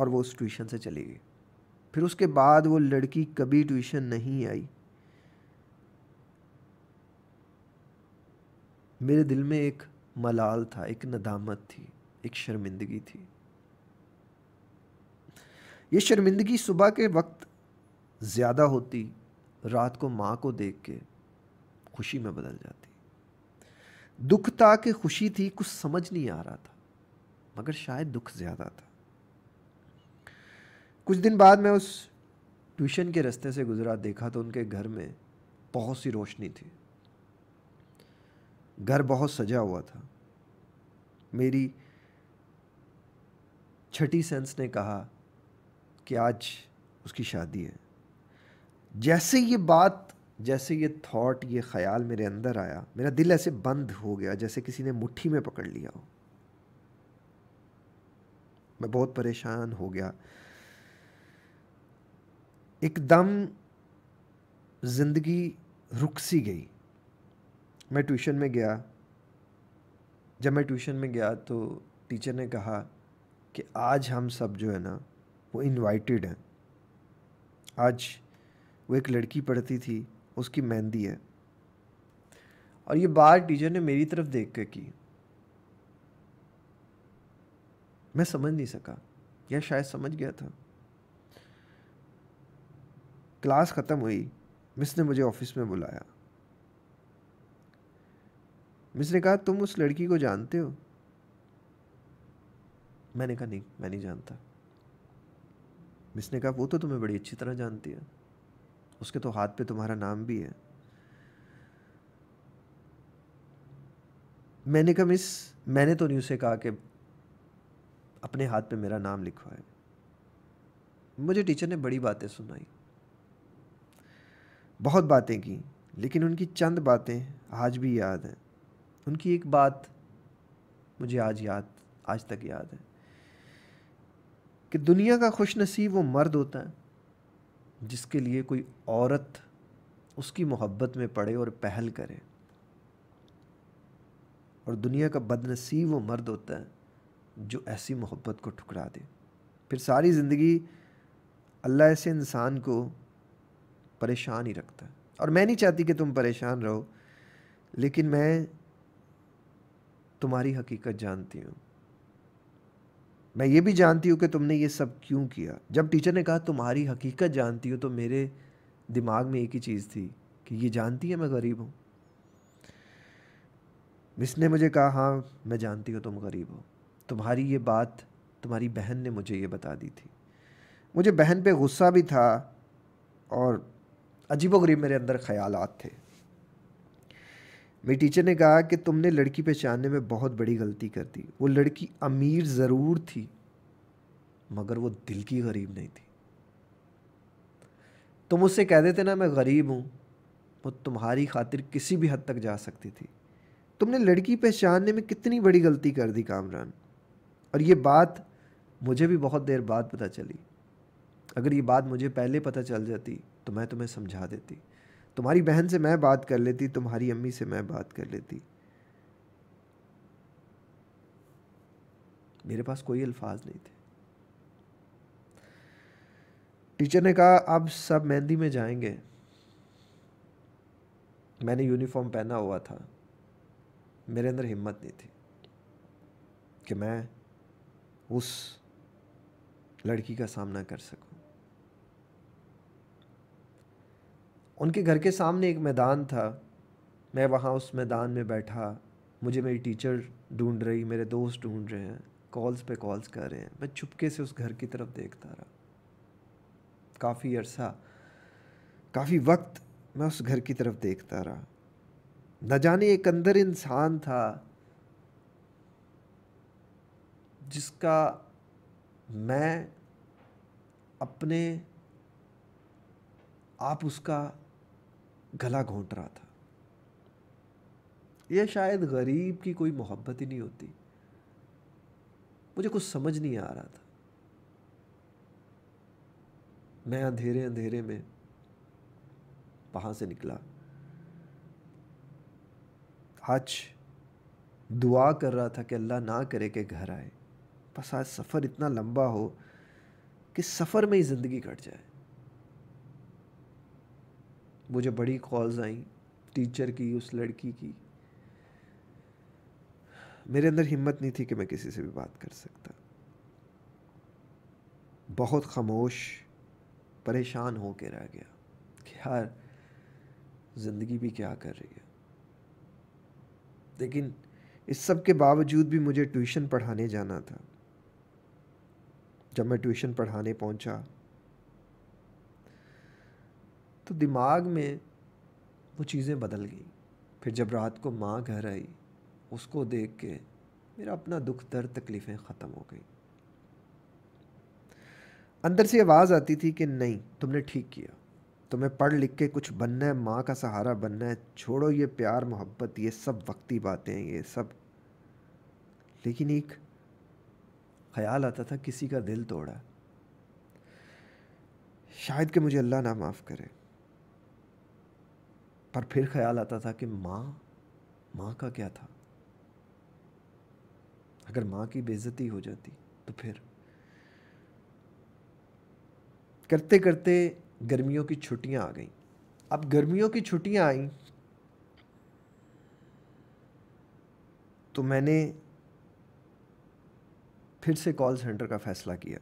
और वो उस ट्यूशन से चली गई फिर उसके बाद वो लड़की कभी ट्यूशन नहीं आई मेरे दिल में एक मलाल था एक नदामत थी एक शर्मिंदगी थी ये शर्मिंदगी सुबह के वक्त ज़्यादा होती रात को माँ को देख के खुशी में बदल जाती दुख था कि खुशी थी कुछ समझ नहीं आ रहा था मगर शायद दुख ज़्यादा था कुछ दिन बाद मैं उस ट्यूशन के रास्ते से गुजरा देखा तो उनके घर में बहुत सी रोशनी थी घर बहुत सजा हुआ था मेरी छठी सेंस ने कहा कि आज उसकी शादी है जैसे ये बात जैसे ये थॉट ये ख्याल मेरे अंदर आया मेरा दिल ऐसे बंद हो गया जैसे किसी ने मुट्ठी में पकड़ लिया हो मैं बहुत परेशान हो गया एकदम ज़िंदगी रुक सी गई मैं ट्यूशन में गया जब मैं ट्यूशन में गया तो टीचर ने कहा कि आज हम सब जो है ना वो इनवाइटेड हैं आज वो एक लड़की पढ़ती थी उसकी मेहंदी है और ये बात टीचर ने मेरी तरफ देख कर की मैं समझ नहीं सका या शायद समझ गया था क्लास ख़त्म हुई मिस ने मुझे ऑफिस में बुलाया मिस ने कहा तुम उस लड़की को जानते हो मैंने कहा नहीं मैं नहीं जानता मिस ने कहा वो तो तुम्हें बड़ी अच्छी तरह जानती है उसके तो हाथ पे तुम्हारा नाम भी है मैंने कहा मिस मैंने तो नहीं उसे कहा कि अपने हाथ पे मेरा नाम लिखवाए मुझे टीचर ने बड़ी बातें सुनाई बहुत बातें की लेकिन उनकी चंद बातें आज भी याद हैं उनकी एक बात मुझे आज याद आज तक याद है कि दुनिया का खुश नसीब वो मर्द होता है जिसके लिए कोई औरत उसकी मोहब्बत में पड़े और पहल करे और दुनिया का बदनसीब वो मर्द होता है जो ऐसी मोहब्बत को ठुकरा दे फिर सारी ज़िंदगी अल्लाह ऐसे इंसान को परेशान ही रखता है और मैं नहीं चाहती कि तुम परेशान रहो लेकिन मैं तुम्हारी हकीकत जानती हूँ मैं ये भी जानती हूँ कि तुमने ये सब क्यों किया जब टीचर ने कहा तुम्हारी हकीकत जानती हो तो मेरे दिमाग में एक ही चीज़ थी कि ये जानती है मैं गरीब हूँ मिस ने मुझे कहा हाँ मैं जानती हूँ तुम गरीब हो तुम्हारी ये बात तुम्हारी बहन ने मुझे ये बता दी थी मुझे बहन पे गुस्सा भी था और अजीबोगरीब मेरे अंदर ख्यालात थे मेरी टीचर ने कहा कि तुमने लड़की पहचानने में बहुत बड़ी गलती कर दी वो लड़की अमीर ज़रूर थी मगर वो दिल की गरीब नहीं थी तुम उससे कह देते ना मैं गरीब हूँ वो तुम्हारी खातिर किसी भी हद तक जा सकती थी तुमने लड़की पहचानने में कितनी बड़ी गलती कर दी कामरान और ये बात मुझे भी बहुत देर बाद पता चली अगर ये बात मुझे पहले पता चल जाती तो मैं तुम्हें समझा देती तुम्हारी बहन से मैं बात कर लेती तुम्हारी अम्मी से मैं बात कर लेती मेरे पास कोई अल्फाज नहीं थे टीचर ने कहा अब सब मेहंदी में जाएंगे मैंने यूनिफॉर्म पहना हुआ था मेरे अंदर हिम्मत नहीं थी कि मैं उस लड़की का सामना कर सकूं उनके घर के सामने एक मैदान था मैं वहाँ उस मैदान में बैठा मुझे मेरी टीचर ढूंढ रही मेरे दोस्त ढूंढ रहे हैं कॉल्स पे कॉल्स कर रहे हैं मैं छुपके से उस घर की तरफ देखता रहा काफ़ी अरसा काफ़ी वक्त मैं उस घर की तरफ देखता रहा न जाने एक अंदर इंसान था जिसका मैं अपने आप उसका गला घोंट रहा था यह शायद गरीब की कोई मोहब्बत ही नहीं होती मुझे कुछ समझ नहीं आ रहा था मैं अंधेरे अंधेरे में वहाँ से निकला आज दुआ कर रहा था कि अल्लाह ना करे कि घर आए बस आज सफ़र इतना लंबा हो कि सफ़र में ही ज़िंदगी कट जाए मुझे बड़ी कॉल्स आई टीचर की उस लड़की की मेरे अंदर हिम्मत नहीं थी कि मैं किसी से भी बात कर सकता बहुत खामोश परेशान हो के रह गया कि यार ज़िंदगी भी क्या कर रही है लेकिन इस सब के बावजूद भी मुझे ट्यूशन पढ़ाने जाना था जब मैं ट्यूशन पढ़ाने पहुंचा तो दिमाग में वो चीज़ें बदल गई फिर जब रात को माँ घर आई उसको देख के मेरा अपना दुख दर्द तकलीफ़ें ख़त्म हो गई अंदर से आवाज़ आती थी कि नहीं तुमने ठीक किया तुम्हें पढ़ लिख के कुछ बनना है माँ का सहारा बनना है छोड़ो ये प्यार मोहब्बत ये सब वक्ती बातें ये सब लेकिन एक ख्याल आता था किसी का दिल तोड़ा शायद कि मुझे अल्लाह ना माफ़ करे पर फिर ख्याल आता था कि माँ माँ का क्या था अगर माँ की बेजती हो जाती तो फिर करते करते गर्मियों की छुट्टियां आ गईं अब गर्मियों की छुट्टियां आईं तो मैंने फिर से कॉल सेंटर का फैसला किया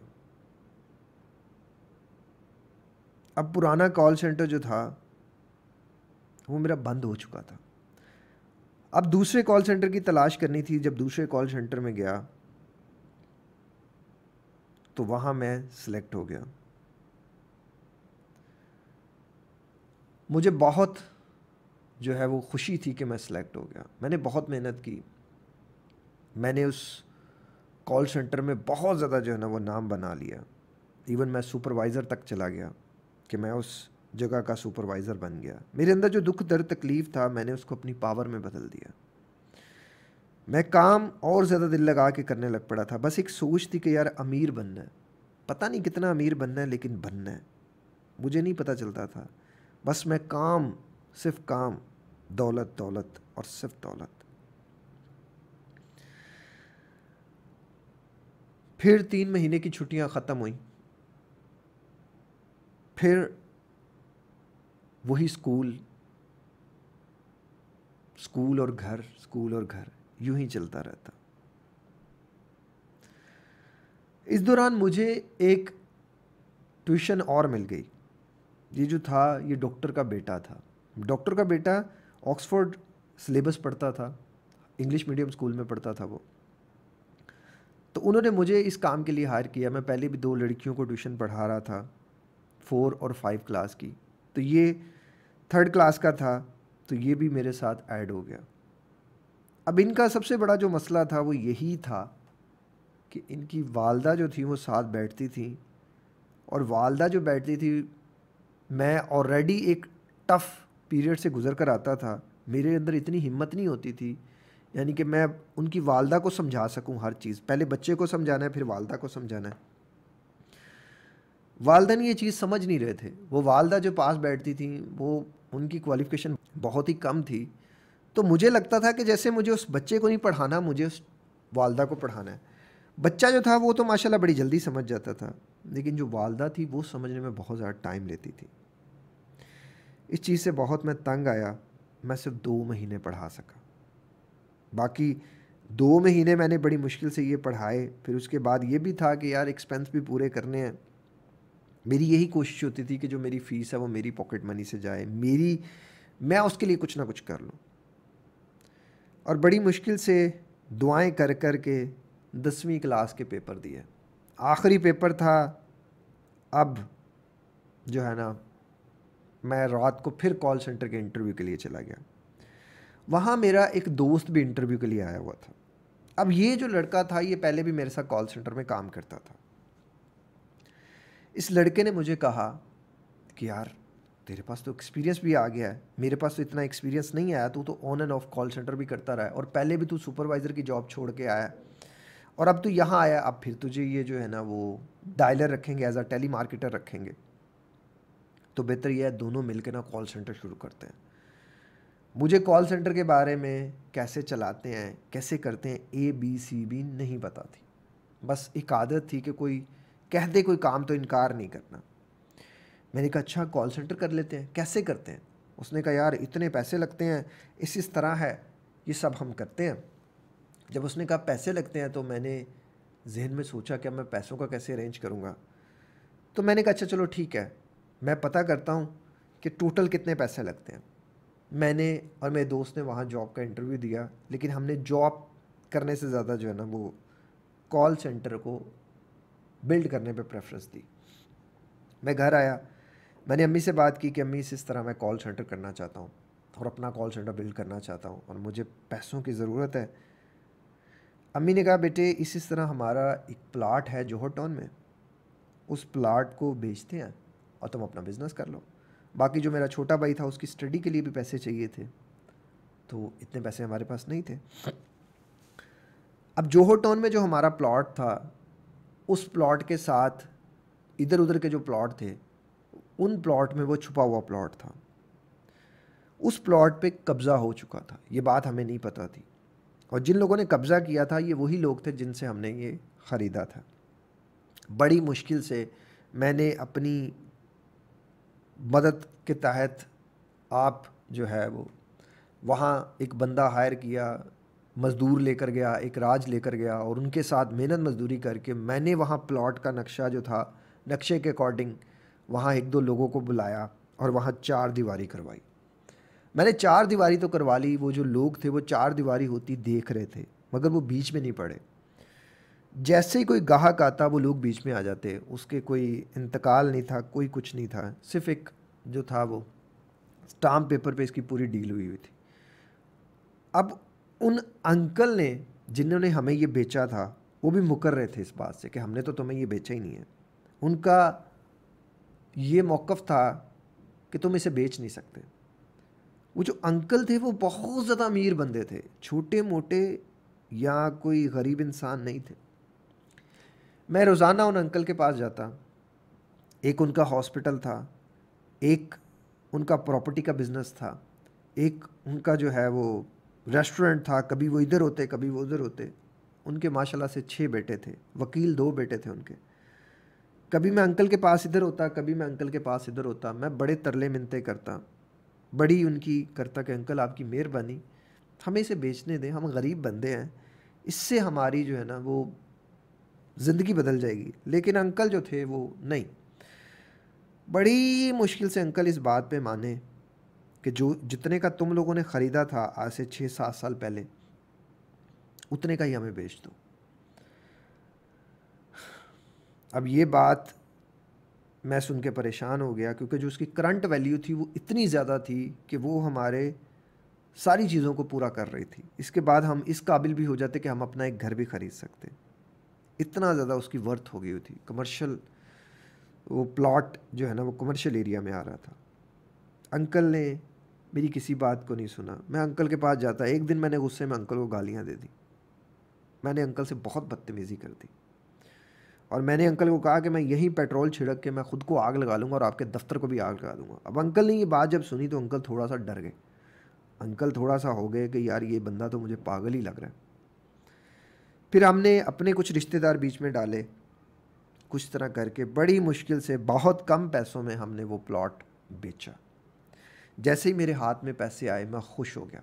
अब पुराना कॉल सेंटर जो था वो मेरा बंद हो चुका था अब दूसरे कॉल सेंटर की तलाश करनी थी जब दूसरे कॉल सेंटर में गया तो वहां मैं सिलेक्ट हो गया मुझे बहुत जो है वो खुशी थी कि मैं सिलेक्ट हो गया मैंने बहुत मेहनत की मैंने उस कॉल सेंटर में बहुत ज़्यादा जो है ना वो नाम बना लिया इवन मैं सुपरवाइज़र तक चला गया कि मैं उस जगह का सुपरवाइज़र बन गया मेरे अंदर जो दुख दर्द तकलीफ़ था मैंने उसको अपनी पावर में बदल दिया मैं काम और ज़्यादा दिल लगा के करने लग पड़ा था बस एक सोच थी कि यार अमीर बनना है पता नहीं कितना अमीर बनना है लेकिन बनना है मुझे नहीं पता चलता था बस मैं काम सिर्फ काम दौलत दौलत और सिर्फ दौलत फिर तीन महीने की छुट्टियां ख़त्म हुई फिर वही स्कूल स्कूल और घर स्कूल और घर यूं ही चलता रहता इस दौरान मुझे एक ट्यूशन और मिल गई ये जो था ये डॉक्टर का बेटा था डॉक्टर का बेटा ऑक्सफोर्ड सिलेबस पढ़ता था इंग्लिश मीडियम स्कूल में पढ़ता था वो तो उन्होंने मुझे इस काम के लिए हायर किया मैं पहले भी दो लड़कियों को ट्यूशन पढ़ा रहा था फोर और फाइव क्लास की तो ये थर्ड क्लास का था तो ये भी मेरे साथ ऐड हो गया अब इनका सबसे बड़ा जो मसला था वो यही था कि इनकी वालदा जो थी वो साथ बैठती थी और वालदा जो बैठती थी मैं ऑलरेडी एक टफ़ पीरियड से गुज़र कर आता था मेरे अंदर इतनी हिम्मत नहीं होती थी यानी कि मैं उनकी वालदा को समझा सकूं हर चीज़ पहले बच्चे को समझाना है फिर वालदा को समझाना है वालदन ये चीज़ समझ नहीं रहे थे वो वालदा जो पास बैठती थी वो उनकी क्वालिफ़िकेशन बहुत ही कम थी तो मुझे लगता था कि जैसे मुझे उस बच्चे को नहीं पढ़ाना मुझे उस वालदा को पढ़ाना है बच्चा जो था वो तो माशाला बड़ी जल्दी समझ जाता था लेकिन जो वालदा थी वो समझने में बहुत ज़्यादा टाइम लेती थी इस चीज़ से बहुत मैं तंग आया मैं सिर्फ दो महीने पढ़ा सका बाकी दो महीने मैंने बड़ी मुश्किल से ये पढ़ाए फिर उसके बाद ये भी था कि यार एक्सपेंस भी पूरे करने हैं मेरी यही कोशिश होती थी कि जो मेरी फ़ीस है वो मेरी पॉकेट मनी से जाए मेरी मैं उसके लिए कुछ ना कुछ कर लूँ और बड़ी मुश्किल से दुआएं कर कर के दसवीं क्लास के पेपर दिए आखिरी पेपर था अब जो है ना मैं रात को फिर कॉल सेंटर के इंटरव्यू के लिए चला गया वहाँ मेरा एक दोस्त भी इंटरव्यू के लिए आया हुआ था अब ये जो लड़का था ये पहले भी मेरे साथ कॉल सेंटर में काम करता था इस लड़के ने मुझे कहा कि यार तेरे पास तो एक्सपीरियंस भी आ गया है मेरे पास तो इतना एक्सपीरियंस नहीं आया तू तो on and off call centre भी करता रहा है और पहले भी तू सुपरवाइज़र की जॉब छोड़ के आया और अब तू यहाँ आया अब फिर तुझे ये जो है ना वो डायलर रखेंगे एज अ टेली मार्केटर रखेंगे तो बेहतर यह है दोनों मिलकर ना कॉल सेंटर शुरू करते हैं मुझे कॉल सेंटर के बारे में कैसे चलाते हैं कैसे करते हैं ए बी सी बी नहीं पता थी बस एक आदत थी कि कोई कह दे कोई काम तो इनकार नहीं करना मैंने कहा अच्छा कॉल सेंटर कर लेते हैं कैसे करते हैं उसने कहा यार इतने पैसे लगते हैं इस इस तरह है ये सब हम करते हैं जब उसने कहा पैसे लगते हैं तो मैंने जहन में सोचा कि मैं पैसों का कैसे अरेंज करूँगा तो मैंने कहा अच्छा चलो ठीक है मैं पता करता हूँ कि टोटल कितने पैसे लगते हैं मैंने और मेरे दोस्त ने वहाँ जॉब का इंटरव्यू दिया लेकिन हमने जॉब करने से ज़्यादा जो है ना वो कॉल सेंटर को बिल्ड करने पे प्रेफरेंस दी मैं घर आया मैंने अम्मी से बात की कि अम्मी इस तरह मैं कॉल सेंटर करना चाहता हूँ और अपना कॉल सेंटर बिल्ड करना चाहता हूँ और मुझे पैसों की ज़रूरत है अम्मी ने कहा बेटे इस इस तरह हमारा एक प्लाट है जोहर टाउन में उस प्लाट को बेचते हैं और तुम अपना बिज़नेस कर लो बाकी जो मेरा छोटा भाई था उसकी स्टडी के लिए भी पैसे चाहिए थे तो इतने पैसे हमारे पास नहीं थे अब जोहर टाउन में जो हमारा प्लाट था उस प्लॉट के साथ इधर उधर के जो प्लॉट थे उन प्लॉट में वो छुपा हुआ प्लॉट था उस प्लॉट पे कब्ज़ा हो चुका था ये बात हमें नहीं पता थी और जिन लोगों ने कब्ज़ा किया था ये वही लोग थे जिनसे हमने ये ख़रीदा था बड़ी मुश्किल से मैंने अपनी मदद के तहत आप जो है वो वहाँ एक बंदा हायर किया मज़दूर लेकर गया एक राज लेकर गया और उनके साथ मेहनत मज़दूरी करके मैंने वहाँ प्लॉट का नक्शा जो था नक्शे के अकॉर्डिंग वहाँ एक दो लोगों को बुलाया और वहाँ चार दीवारी करवाई मैंने चार दीवारी तो करवा ली वो जो लोग थे वो चार दीवारी होती देख रहे थे मगर वो बीच में नहीं पड़े जैसे ही कोई गाहक आता वो लोग बीच में आ जाते उसके कोई इंतकाल नहीं था कोई कुछ नहीं था सिर्फ एक जो था वो स्टाम्प पेपर पे इसकी पूरी डील हुई हुई थी अब उन अंकल ने जिन्होंने हमें ये बेचा था वो भी मुकर रहे थे इस बात से कि हमने तो तुम्हें ये बेचा ही नहीं है उनका ये मौक़ था कि तुम इसे बेच नहीं सकते वो जो अंकल थे वो बहुत ज़्यादा अमीर बंदे थे छोटे मोटे या कोई गरीब इंसान नहीं थे मैं रोज़ाना उन अंकल के पास जाता एक उनका हॉस्पिटल था एक उनका प्रॉपर्टी का बिज़नेस था एक उनका जो है वो रेस्टोरेंट था कभी वो इधर होते कभी वो उधर होते उनके माशाला से छः बेटे थे वकील दो बेटे थे उनके कभी मैं अंकल के पास इधर होता कभी मैं अंकल के पास इधर होता मैं बड़े तरले मिनते करता बड़ी उनकी करता कि अंकल आपकी मेहरबानी हमें इसे बेचने दें हम गरीब बंदे हैं इससे हमारी जो है ना वो ज़िंदगी बदल जाएगी लेकिन अंकल जो थे वो नहीं बड़ी मुश्किल से अंकल इस बात पे माने कि जो जितने का तुम लोगों ने ख़रीदा था आज से छः सात साल पहले उतने का ही हमें बेच दो अब ये बात मैं सुन के परेशान हो गया क्योंकि जो उसकी करंट वैल्यू थी वो इतनी ज़्यादा थी कि वो हमारे सारी चीज़ों को पूरा कर रही थी इसके बाद हम इस काबिल भी हो जाते कि हम अपना एक घर भी ख़रीद सकते इतना ज़्यादा उसकी वर्थ हो गई थी कमर्शल वो प्लॉट जो है ना वो कमर्शियल एरिया में आ रहा था अंकल ने मेरी किसी बात को नहीं सुना मैं अंकल के पास जाता एक दिन मैंने गुस्से में अंकल को गालियाँ दे दी मैंने अंकल से बहुत बदतमीज़ी कर दी और मैंने अंकल को कहा कि मैं यहीं पेट्रोल छिड़क के मैं खुद को आग लगा लूँगा और आपके दफ्तर को भी आग लगा दूँगा अब अंकल ने ये बात जब सुनी तो अंकल थोड़ा सा डर गए अंकल थोड़ा सा हो गए कि यार ये बंदा तो मुझे पागल ही लग रहा है फिर हमने अपने कुछ रिश्तेदार बीच में डाले कुछ तरह करके बड़ी मुश्किल से बहुत कम पैसों में हमने वो प्लॉट बेचा जैसे ही मेरे हाथ में पैसे आए मैं खुश हो गया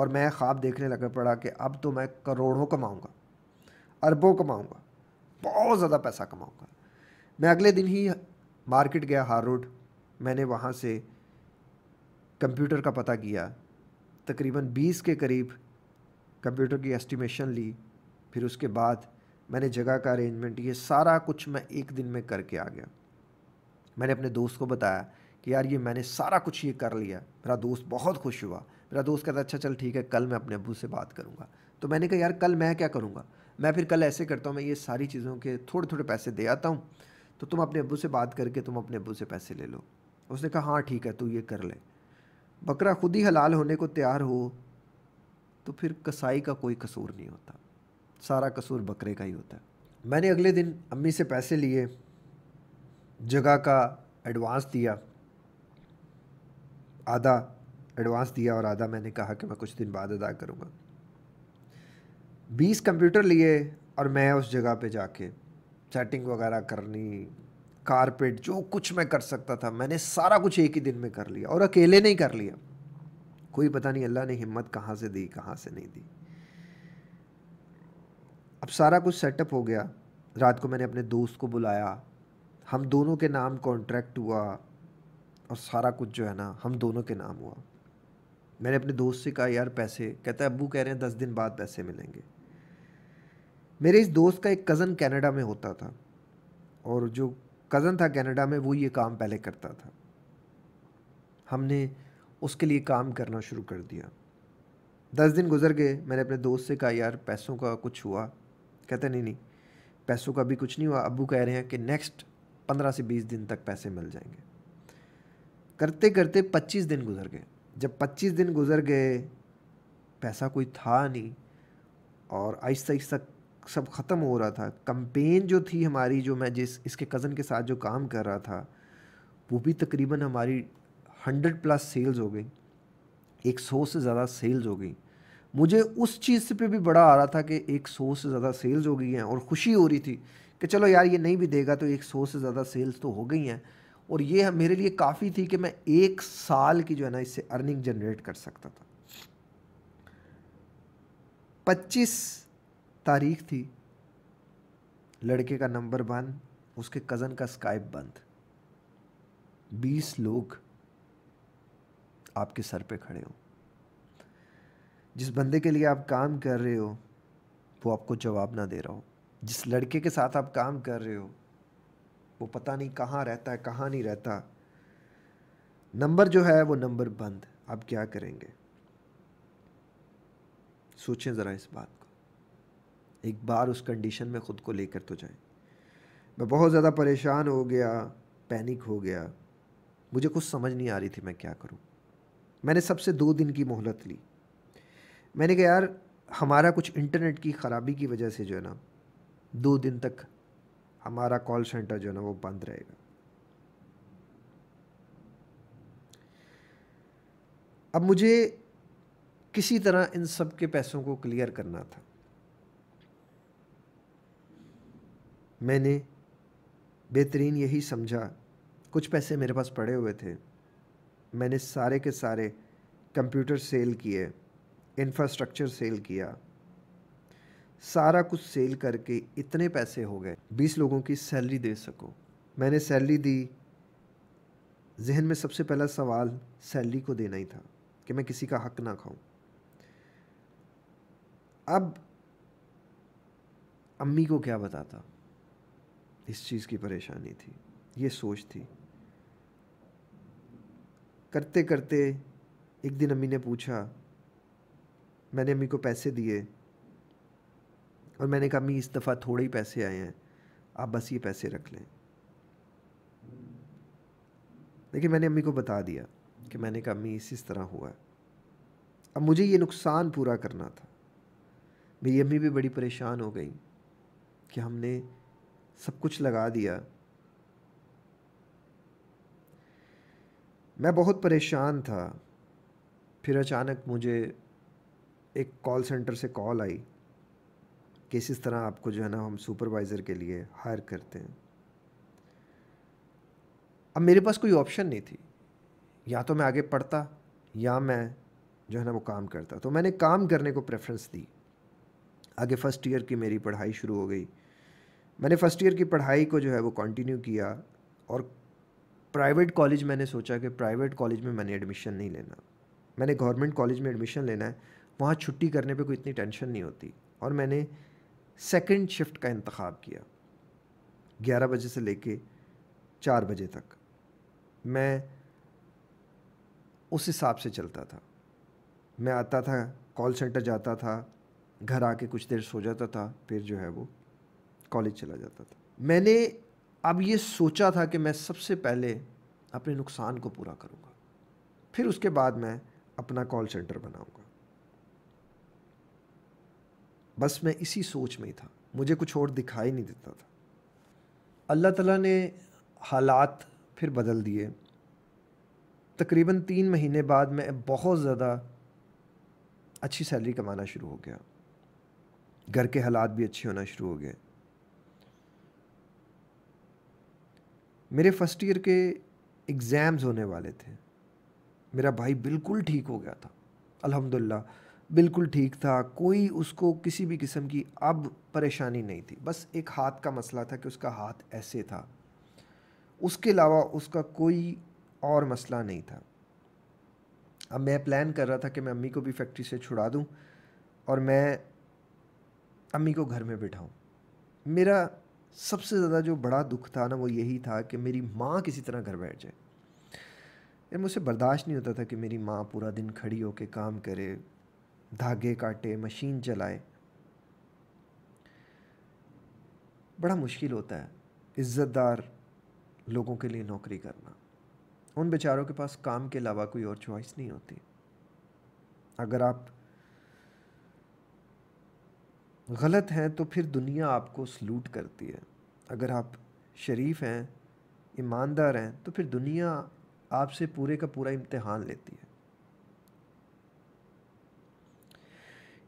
और मैं ख्वाब देखने लगा पड़ा कि अब तो मैं करोड़ों कमाऊँगा अरबों कमाऊँगा बहुत ज़्यादा पैसा कमाऊँगा मैं अगले दिन ही मार्केट गया हार रोड मैंने वहाँ से कंप्यूटर का पता किया तकरीबन 20 के करीब कंप्यूटर की एस्टिमेशन ली फिर उसके बाद मैंने जगह का अरेंजमेंट ये सारा कुछ मैं एक दिन में करके आ गया मैंने अपने दोस्त को बताया कि यार ये मैंने सारा कुछ ये कर लिया मेरा दोस्त बहुत खुश हुआ मेरा दोस्त कहता अच्छा चल ठीक है कल मैं अपने अबू से बात करूँगा तो मैंने कहा यार कल मैं क्या करूँगा मैं फिर कल ऐसे करता हूँ मैं ये सारी चीज़ों के थोड़े थोड़े पैसे दे आता हूँ तो तुम अपने अबू से बात करके तुम अपने अबू से पैसे ले लो उसने कहा हाँ ठीक है तू ये कर ले बकरा खुद ही हलाल होने को तैयार हो तो फिर कसाई का कोई कसूर नहीं होता सारा कसूर बकरे का ही होता है मैंने अगले दिन अम्मी से पैसे लिए जगह का एडवांस दिया आधा एडवांस दिया और आधा मैंने कहा कि मैं कुछ दिन बाद अदा करूँगा बीस कंप्यूटर लिए और मैं उस जगह पे जाके सेटिंग वगैरह करनी कारपेट जो कुछ मैं कर सकता था मैंने सारा कुछ एक ही दिन में कर लिया और अकेले नहीं कर लिया कोई पता नहीं अल्लाह ने हिम्मत कहाँ से दी कहाँ से नहीं दी अब सारा कुछ सेटअप हो गया रात को मैंने अपने दोस्त को बुलाया हम दोनों के नाम कॉन्ट्रैक्ट हुआ और सारा कुछ जो है ना हम दोनों के नाम हुआ मैंने अपने दोस्त से कहा यार पैसे कहता है अबू कह रहे हैं दस दिन बाद पैसे मिलेंगे मेरे इस दोस्त का एक कज़न कनाडा में होता था और जो कज़न था कनाडा में वो ये काम पहले करता था हमने उसके लिए काम करना शुरू कर दिया दस दिन गुजर गए मैंने अपने दोस्त से कहा यार पैसों का कुछ हुआ कहते नहीं नहीं पैसों का भी कुछ नहीं हुआ अबू कह रहे हैं कि नेक्स्ट पंद्रह से बीस दिन तक पैसे मिल जाएंगे करते करते पच्चीस दिन गुजर गए जब पच्चीस दिन गुजर गए पैसा कोई था नहीं और आहिस्ता आहिस्ता सब ख़त्म हो रहा था कंपेन जो थी हमारी जो मैं जिस इसके कज़न के साथ जो काम कर रहा था वो भी तकरीबन हमारी हंड्रेड प्लस सेल्स हो गई एक सौ से ज़्यादा सेल्स हो गई मुझे उस चीज़ पे भी बड़ा आ रहा था कि एक सौ से ज़्यादा सेल्स हो गई हैं और खुशी हो रही थी कि चलो यार ये नहीं भी देगा तो एक सौ से ज़्यादा सेल्स तो हो गई हैं और ये मेरे लिए काफ़ी थी कि मैं एक साल की जो है ना इससे अर्निंग जनरेट कर सकता था 25 तारीख थी लड़के का नंबर बंद उसके कज़न का स्काइप बंद 20 लोग आपके सर पे खड़े हो जिस बंदे के लिए आप काम कर रहे हो वो आपको जवाब ना दे रहा हो जिस लड़के के साथ आप काम कर रहे हो वो पता नहीं कहाँ रहता है कहाँ नहीं रहता नंबर जो है वो नंबर बंद अब क्या करेंगे सोचें ज़रा इस बात को एक बार उस कंडीशन में ख़ुद को लेकर तो जाएं मैं बहुत ज़्यादा परेशान हो गया पैनिक हो गया मुझे कुछ समझ नहीं आ रही थी मैं क्या करूं मैंने सबसे दो दिन की मोहलत ली मैंने कहा यार हमारा कुछ इंटरनेट की ख़राबी की वजह से जो है ना दो दिन तक हमारा कॉल सेंटर जो है ना वो बंद रहेगा अब मुझे किसी तरह इन सब के पैसों को क्लियर करना था मैंने बेहतरीन यही समझा कुछ पैसे मेरे पास पड़े हुए थे मैंने सारे के सारे कंप्यूटर सेल किए इंफ्रास्ट्रक्चर सेल किया सारा कुछ सेल करके इतने पैसे हो गए बीस लोगों की सैलरी दे सको मैंने सैलरी दी जहन में सबसे पहला सवाल सैलरी को देना ही था कि मैं किसी का हक ना खाऊं अब अम्मी को क्या बताता इस चीज़ की परेशानी थी ये सोच थी करते करते एक दिन अम्मी ने पूछा मैंने अम्मी को पैसे दिए और मैंने कहा मी इस दफ़ा थोड़े ही पैसे आए हैं आप बस ये पैसे रख लें लेकिन मैंने अम्मी को बता दिया कि मैंने कहा अम्मी इस इस तरह हुआ है अब मुझे ये नुकसान पूरा करना था मेरी अम्मी भी बड़ी परेशान हो गई कि हमने सब कुछ लगा दिया मैं बहुत परेशान था फिर अचानक मुझे एक कॉल सेंटर से कॉल आई इस तरह आपको जो है ना हम सुपरवाइज़र के लिए हायर करते हैं अब मेरे पास कोई ऑप्शन नहीं थी या तो मैं आगे पढ़ता या मैं जो है ना वो काम करता तो मैंने काम करने को प्रेफरेंस दी आगे फ़र्स्ट ईयर की मेरी पढ़ाई शुरू हो गई मैंने फ़र्स्ट ईयर की पढ़ाई को जो है वो कंटिन्यू किया और प्राइवेट कॉलेज मैंने सोचा कि प्राइवेट कॉलेज में मैंने एडमिशन नहीं लेना मैंने गवर्नमेंट कॉलेज में एडमिशन लेना है वहाँ छुट्टी करने पे कोई इतनी टेंशन नहीं होती और मैंने सेकेंड शिफ्ट का इंतखब किया ग्यारह बजे से लेके चार बजे तक मैं उस हिसाब से चलता था मैं आता था कॉल सेंटर जाता था घर आके कुछ देर सो जाता था फिर जो है वो कॉलेज चला जाता था मैंने अब ये सोचा था कि मैं सबसे पहले अपने नुकसान को पूरा करूँगा फिर उसके बाद मैं अपना कॉल सेंटर बनाऊँगा बस मैं इसी सोच में ही था मुझे कुछ और दिखाई नहीं देता था अल्लाह ताला ने हालात फिर बदल दिए तकरीबन तीन महीने बाद मैं बहुत ज़्यादा अच्छी सैलरी कमाना शुरू हो गया घर के हालात भी अच्छे होना शुरू हो गए मेरे फर्स्ट ईयर के एग्ज़ाम्स होने वाले थे मेरा भाई बिल्कुल ठीक हो गया था अल्हम्दुलिल्लाह बिल्कुल ठीक था कोई उसको किसी भी किस्म की अब परेशानी नहीं थी बस एक हाथ का मसला था कि उसका हाथ ऐसे था उसके अलावा उसका कोई और मसला नहीं था अब मैं प्लान कर रहा था कि मैं अम्मी को भी फैक्ट्री से छुड़ा दूं और मैं अम्मी को घर में बिठाऊं मेरा सबसे ज़्यादा जो बड़ा दुख था ना वो यही था कि मेरी माँ किसी तरह घर बैठ जाए मुझसे बर्दाश्त नहीं होता था कि मेरी माँ पूरा दिन खड़ी होकर काम करे धागे काटे मशीन चलाए बड़ा मुश्किल होता है इज़्ज़तदार लोगों के लिए नौकरी करना उन बेचारों के पास काम के अलावा कोई और चॉइस नहीं होती अगर आप गलत हैं तो फिर दुनिया आपको सलूट करती है अगर आप शरीफ हैं ईमानदार हैं तो फिर दुनिया आपसे पूरे का पूरा इम्तहान लेती है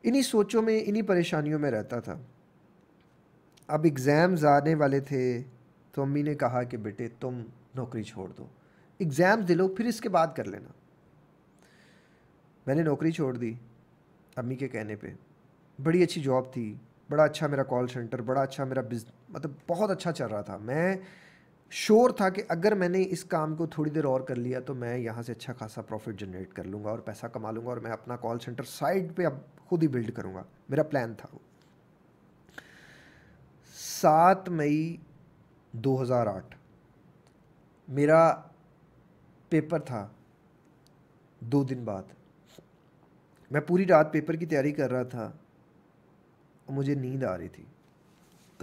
इन्हीं सोचों में इन्हीं परेशानियों में रहता था अब एग्ज़ाम्स आने वाले थे तो अम्मी ने कहा कि बेटे तुम नौकरी छोड़ दो एग्ज़ाम लो फिर इसके बाद कर लेना मैंने नौकरी छोड़ दी अम्मी के कहने पे बड़ी अच्छी जॉब थी बड़ा अच्छा मेरा कॉल सेंटर बड़ा अच्छा मेरा बिज मतलब बहुत अच्छा चल रहा था मैं श्योर था कि अगर मैंने इस काम को थोड़ी देर और कर लिया तो मैं यहाँ से अच्छा खासा प्रॉफिट जनरेट कर लूँगा और पैसा कमा लूँगा और मैं अपना कॉल सेंटर साइड पे अब खुद ही बिल्ड करूँगा मेरा प्लान था वो सात मई 2008 मेरा पेपर था दो दिन बाद मैं पूरी रात पेपर की तैयारी कर रहा था और मुझे नींद आ रही थी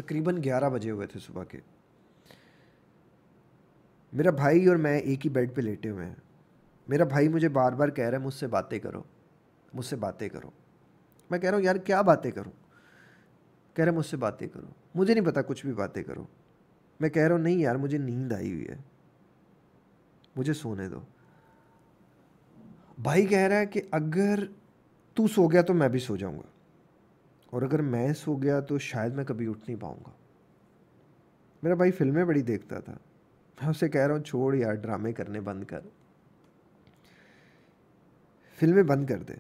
तकरीबन 11 बजे हुए थे सुबह के मेरा भाई और मैं एक ही बेड पे लेटे हुए हैं मेरा भाई मुझे बार बार कह रहा है मुझसे बातें करो मुझसे बातें करो मैं कह रहा हूँ यार क्या बातें करूँ कह रहे मुझसे बातें करो मुझे नहीं पता कुछ भी बातें करो मैं कह रहा हूँ नहीं यार मुझे नींद आई हुई है मुझे सोने दो भाई कह रहा है कि अगर तू सो गया तो मैं भी सो जाऊँगा और अगर मैं सो गया तो शायद मैं कभी उठ नहीं पाऊँगा मेरा भाई फिल्में बड़ी देखता था मैं उसे कह रहा हूँ छोड़ यार ड्रामे करने बंद कर फिल्में बंद कर दे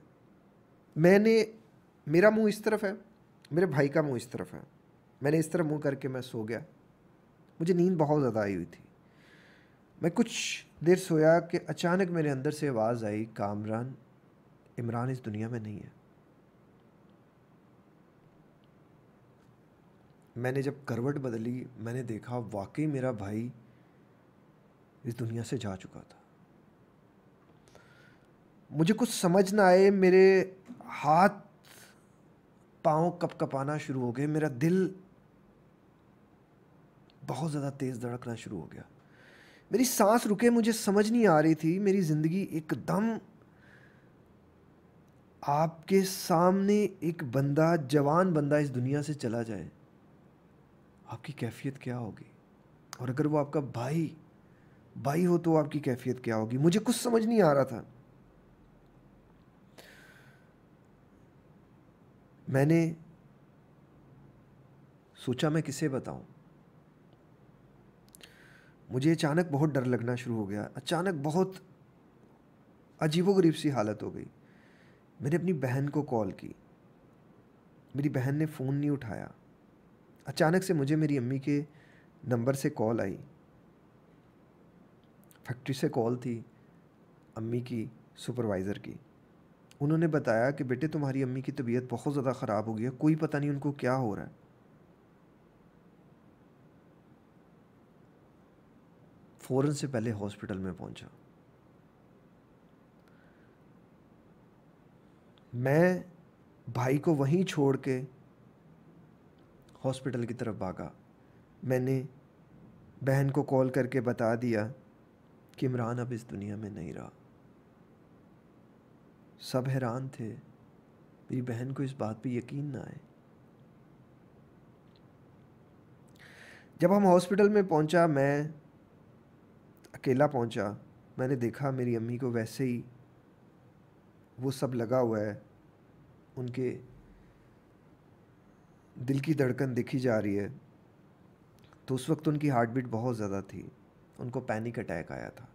मैंने मेरा मुंह इस तरफ है मेरे भाई का मुंह इस तरफ है मैंने इस तरफ मुंह करके मैं सो गया मुझे नींद बहुत ज़्यादा आई हुई थी मैं कुछ देर सोया कि अचानक मेरे अंदर से आवाज़ आई कामरान इमरान इस दुनिया में नहीं है मैंने जब करवट बदली मैंने देखा वाकई मेरा भाई इस दुनिया से जा चुका था मुझे कुछ समझ ना आए मेरे हाथ पाँव कप कपाना शुरू हो गए मेरा दिल बहुत ज़्यादा तेज़ धड़कना शुरू हो गया मेरी सांस रुके मुझे समझ नहीं आ रही थी मेरी ज़िंदगी एकदम आपके सामने एक बंदा जवान बंदा इस दुनिया से चला जाए आपकी कैफियत क्या होगी और अगर वो आपका भाई भाई हो तो आपकी कैफियत क्या होगी मुझे कुछ समझ नहीं आ रहा था मैंने सोचा मैं किसे बताऊं मुझे अचानक बहुत डर लगना शुरू हो गया अचानक बहुत अजीबोगरीब सी हालत हो गई मैंने अपनी बहन को कॉल की मेरी बहन ने फ़ोन नहीं उठाया अचानक से मुझे मेरी अम्मी के नंबर से कॉल आई फैक्ट्री से कॉल थी अम्मी की सुपरवाइज़र की उन्होंने बताया कि बेटे तुम्हारी अम्मी की तबीयत बहुत ज़्यादा ख़राब हो गई है कोई पता नहीं उनको क्या हो रहा है फ़ौरन से पहले हॉस्पिटल में पहुंचा मैं भाई को वहीं छोड़ के हॉस्पिटल की तरफ भागा मैंने बहन को कॉल करके बता दिया कि इमरान अब इस दुनिया में नहीं रहा सब हैरान थे मेरी बहन को इस बात पे यकीन ना आए जब हम हॉस्पिटल में पहुंचा मैं अकेला पहुंचा मैंने देखा मेरी अम्मी को वैसे ही वो सब लगा हुआ है उनके दिल की धड़कन देखी जा रही है तो उस वक्त उनकी हार्ट बीट बहुत ज़्यादा थी उनको पैनिक अटैक आया था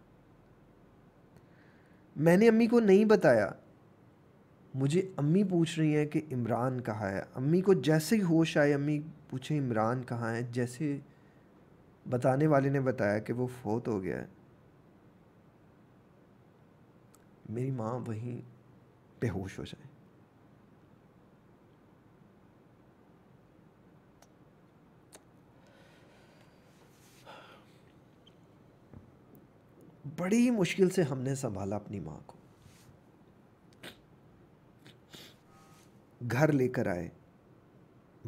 मैंने अम्मी को नहीं बताया मुझे अम्मी पूछ रही हैं कि इमरान कहाँ है अम्मी को जैसे ही होश आए अम्मी पूछे इमरान कहाँ है जैसे बताने वाले ने बताया कि वो फोत हो गया है मेरी माँ वहीं बेहोश हो जाए बड़ी मुश्किल से हमने संभाला अपनी माँ को घर लेकर आए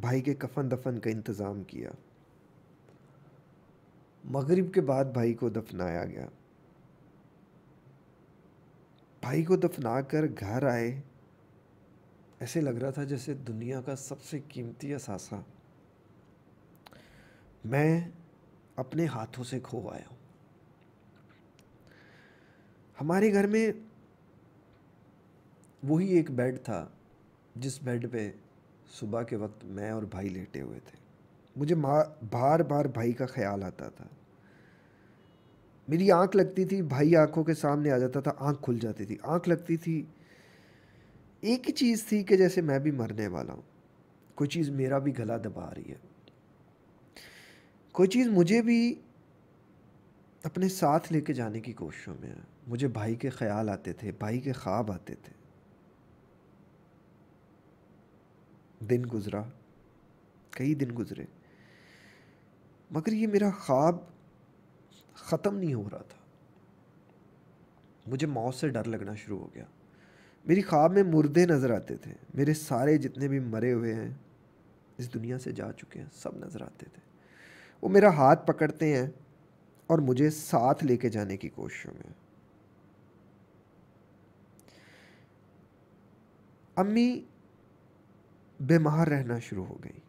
भाई के कफन दफन का इंतज़ाम किया मगरिब के बाद भाई को दफनाया गया भाई को दफना कर घर आए ऐसे लग रहा था जैसे दुनिया का सबसे कीमती असासा मैं अपने हाथों से खो आया हूँ हमारे घर में वही एक बेड था जिस बेड पे सुबह के वक्त मैं और भाई लेटे हुए थे मुझे बार बार भाई का ख्याल आता था मेरी आंख लगती थी भाई आंखों के सामने आ जाता था आंख खुल जाती थी आंख लगती थी एक ही चीज़ थी कि जैसे मैं भी मरने वाला हूँ कोई चीज़ मेरा भी गला दबा रही है कोई चीज़ मुझे भी अपने साथ लेके जाने की कोशिशों में है मुझे भाई के ख्याल आते थे भाई के ख्वाब आते थे दिन गुज़रा कई दिन गुज़रे मगर ये मेरा ख्वाब ख़त्म नहीं हो रहा था मुझे मौत से डर लगना शुरू हो गया मेरी ख्वाब में मुर्दे नज़र आते थे मेरे सारे जितने भी मरे हुए हैं इस दुनिया से जा चुके हैं सब नज़र आते थे वो मेरा हाथ पकड़ते हैं और मुझे साथ लेके जाने की कोशिशों में अम्मी बीमार रहना शुरू हो गई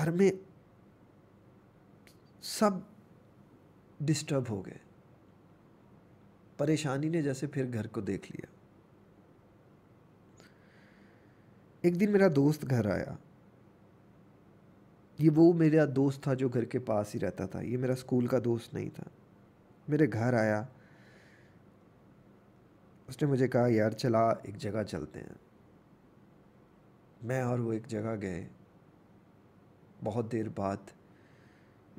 घर में सब डिस्टर्ब हो गए परेशानी ने जैसे फिर घर को देख लिया एक दिन मेरा दोस्त घर आया ये वो मेरा दोस्त था जो घर के पास ही रहता था ये मेरा स्कूल का दोस्त नहीं था मेरे घर आया उसने मुझे कहा यार चला एक जगह चलते हैं मैं और वो एक जगह गए बहुत देर बाद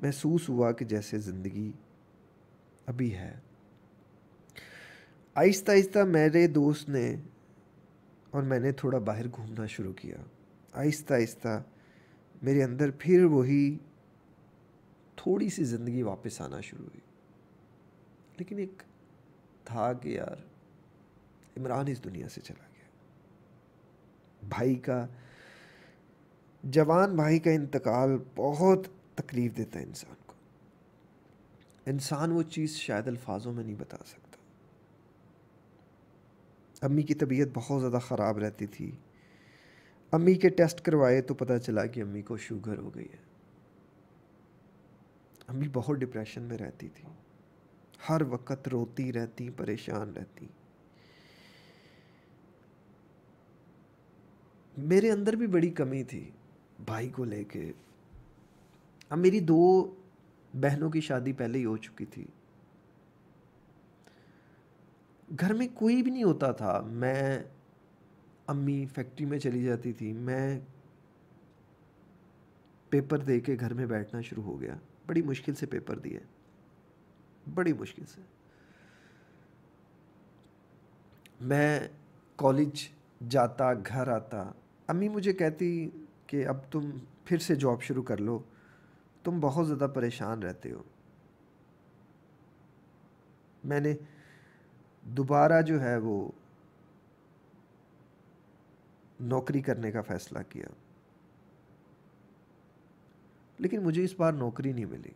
महसूस हुआ कि जैसे ज़िंदगी अभी है आहिस्ता आहिस्ता मेरे दोस्त ने और मैंने थोड़ा बाहर घूमना शुरू किया आहिस्ता आहिस्ता मेरे अंदर फिर वही थोड़ी सी ज़िंदगी वापस आना शुरू हुई लेकिन एक था कि यार इमरान इस दुनिया से चला भाई का जवान भाई का इंतकाल बहुत तकलीफ़ देता है इंसान को इंसान वो चीज़ शायद अल्फाजों में नहीं बता सकता अम्मी की तबीयत बहुत ज़्यादा ख़राब रहती थी अम्मी के टेस्ट करवाए तो पता चला कि अम्मी को शुगर हो गई है अम्मी बहुत डिप्रेशन में रहती थी हर वक्त रोती रहती परेशान रहती मेरे अंदर भी बड़ी कमी थी भाई को लेके अब मेरी दो बहनों की शादी पहले ही हो चुकी थी घर में कोई भी नहीं होता था मैं अम्मी फैक्ट्री में चली जाती थी मैं पेपर दे के घर में बैठना शुरू हो गया बड़ी मुश्किल से पेपर दिए बड़ी मुश्किल से मैं कॉलेज जाता घर आता अम्मी मुझे कहती कि अब तुम फिर से जॉब शुरू कर लो तुम बहुत ज़्यादा परेशान रहते हो मैंने दोबारा जो है वो नौकरी करने का फ़ैसला किया लेकिन मुझे इस बार नौकरी नहीं मिली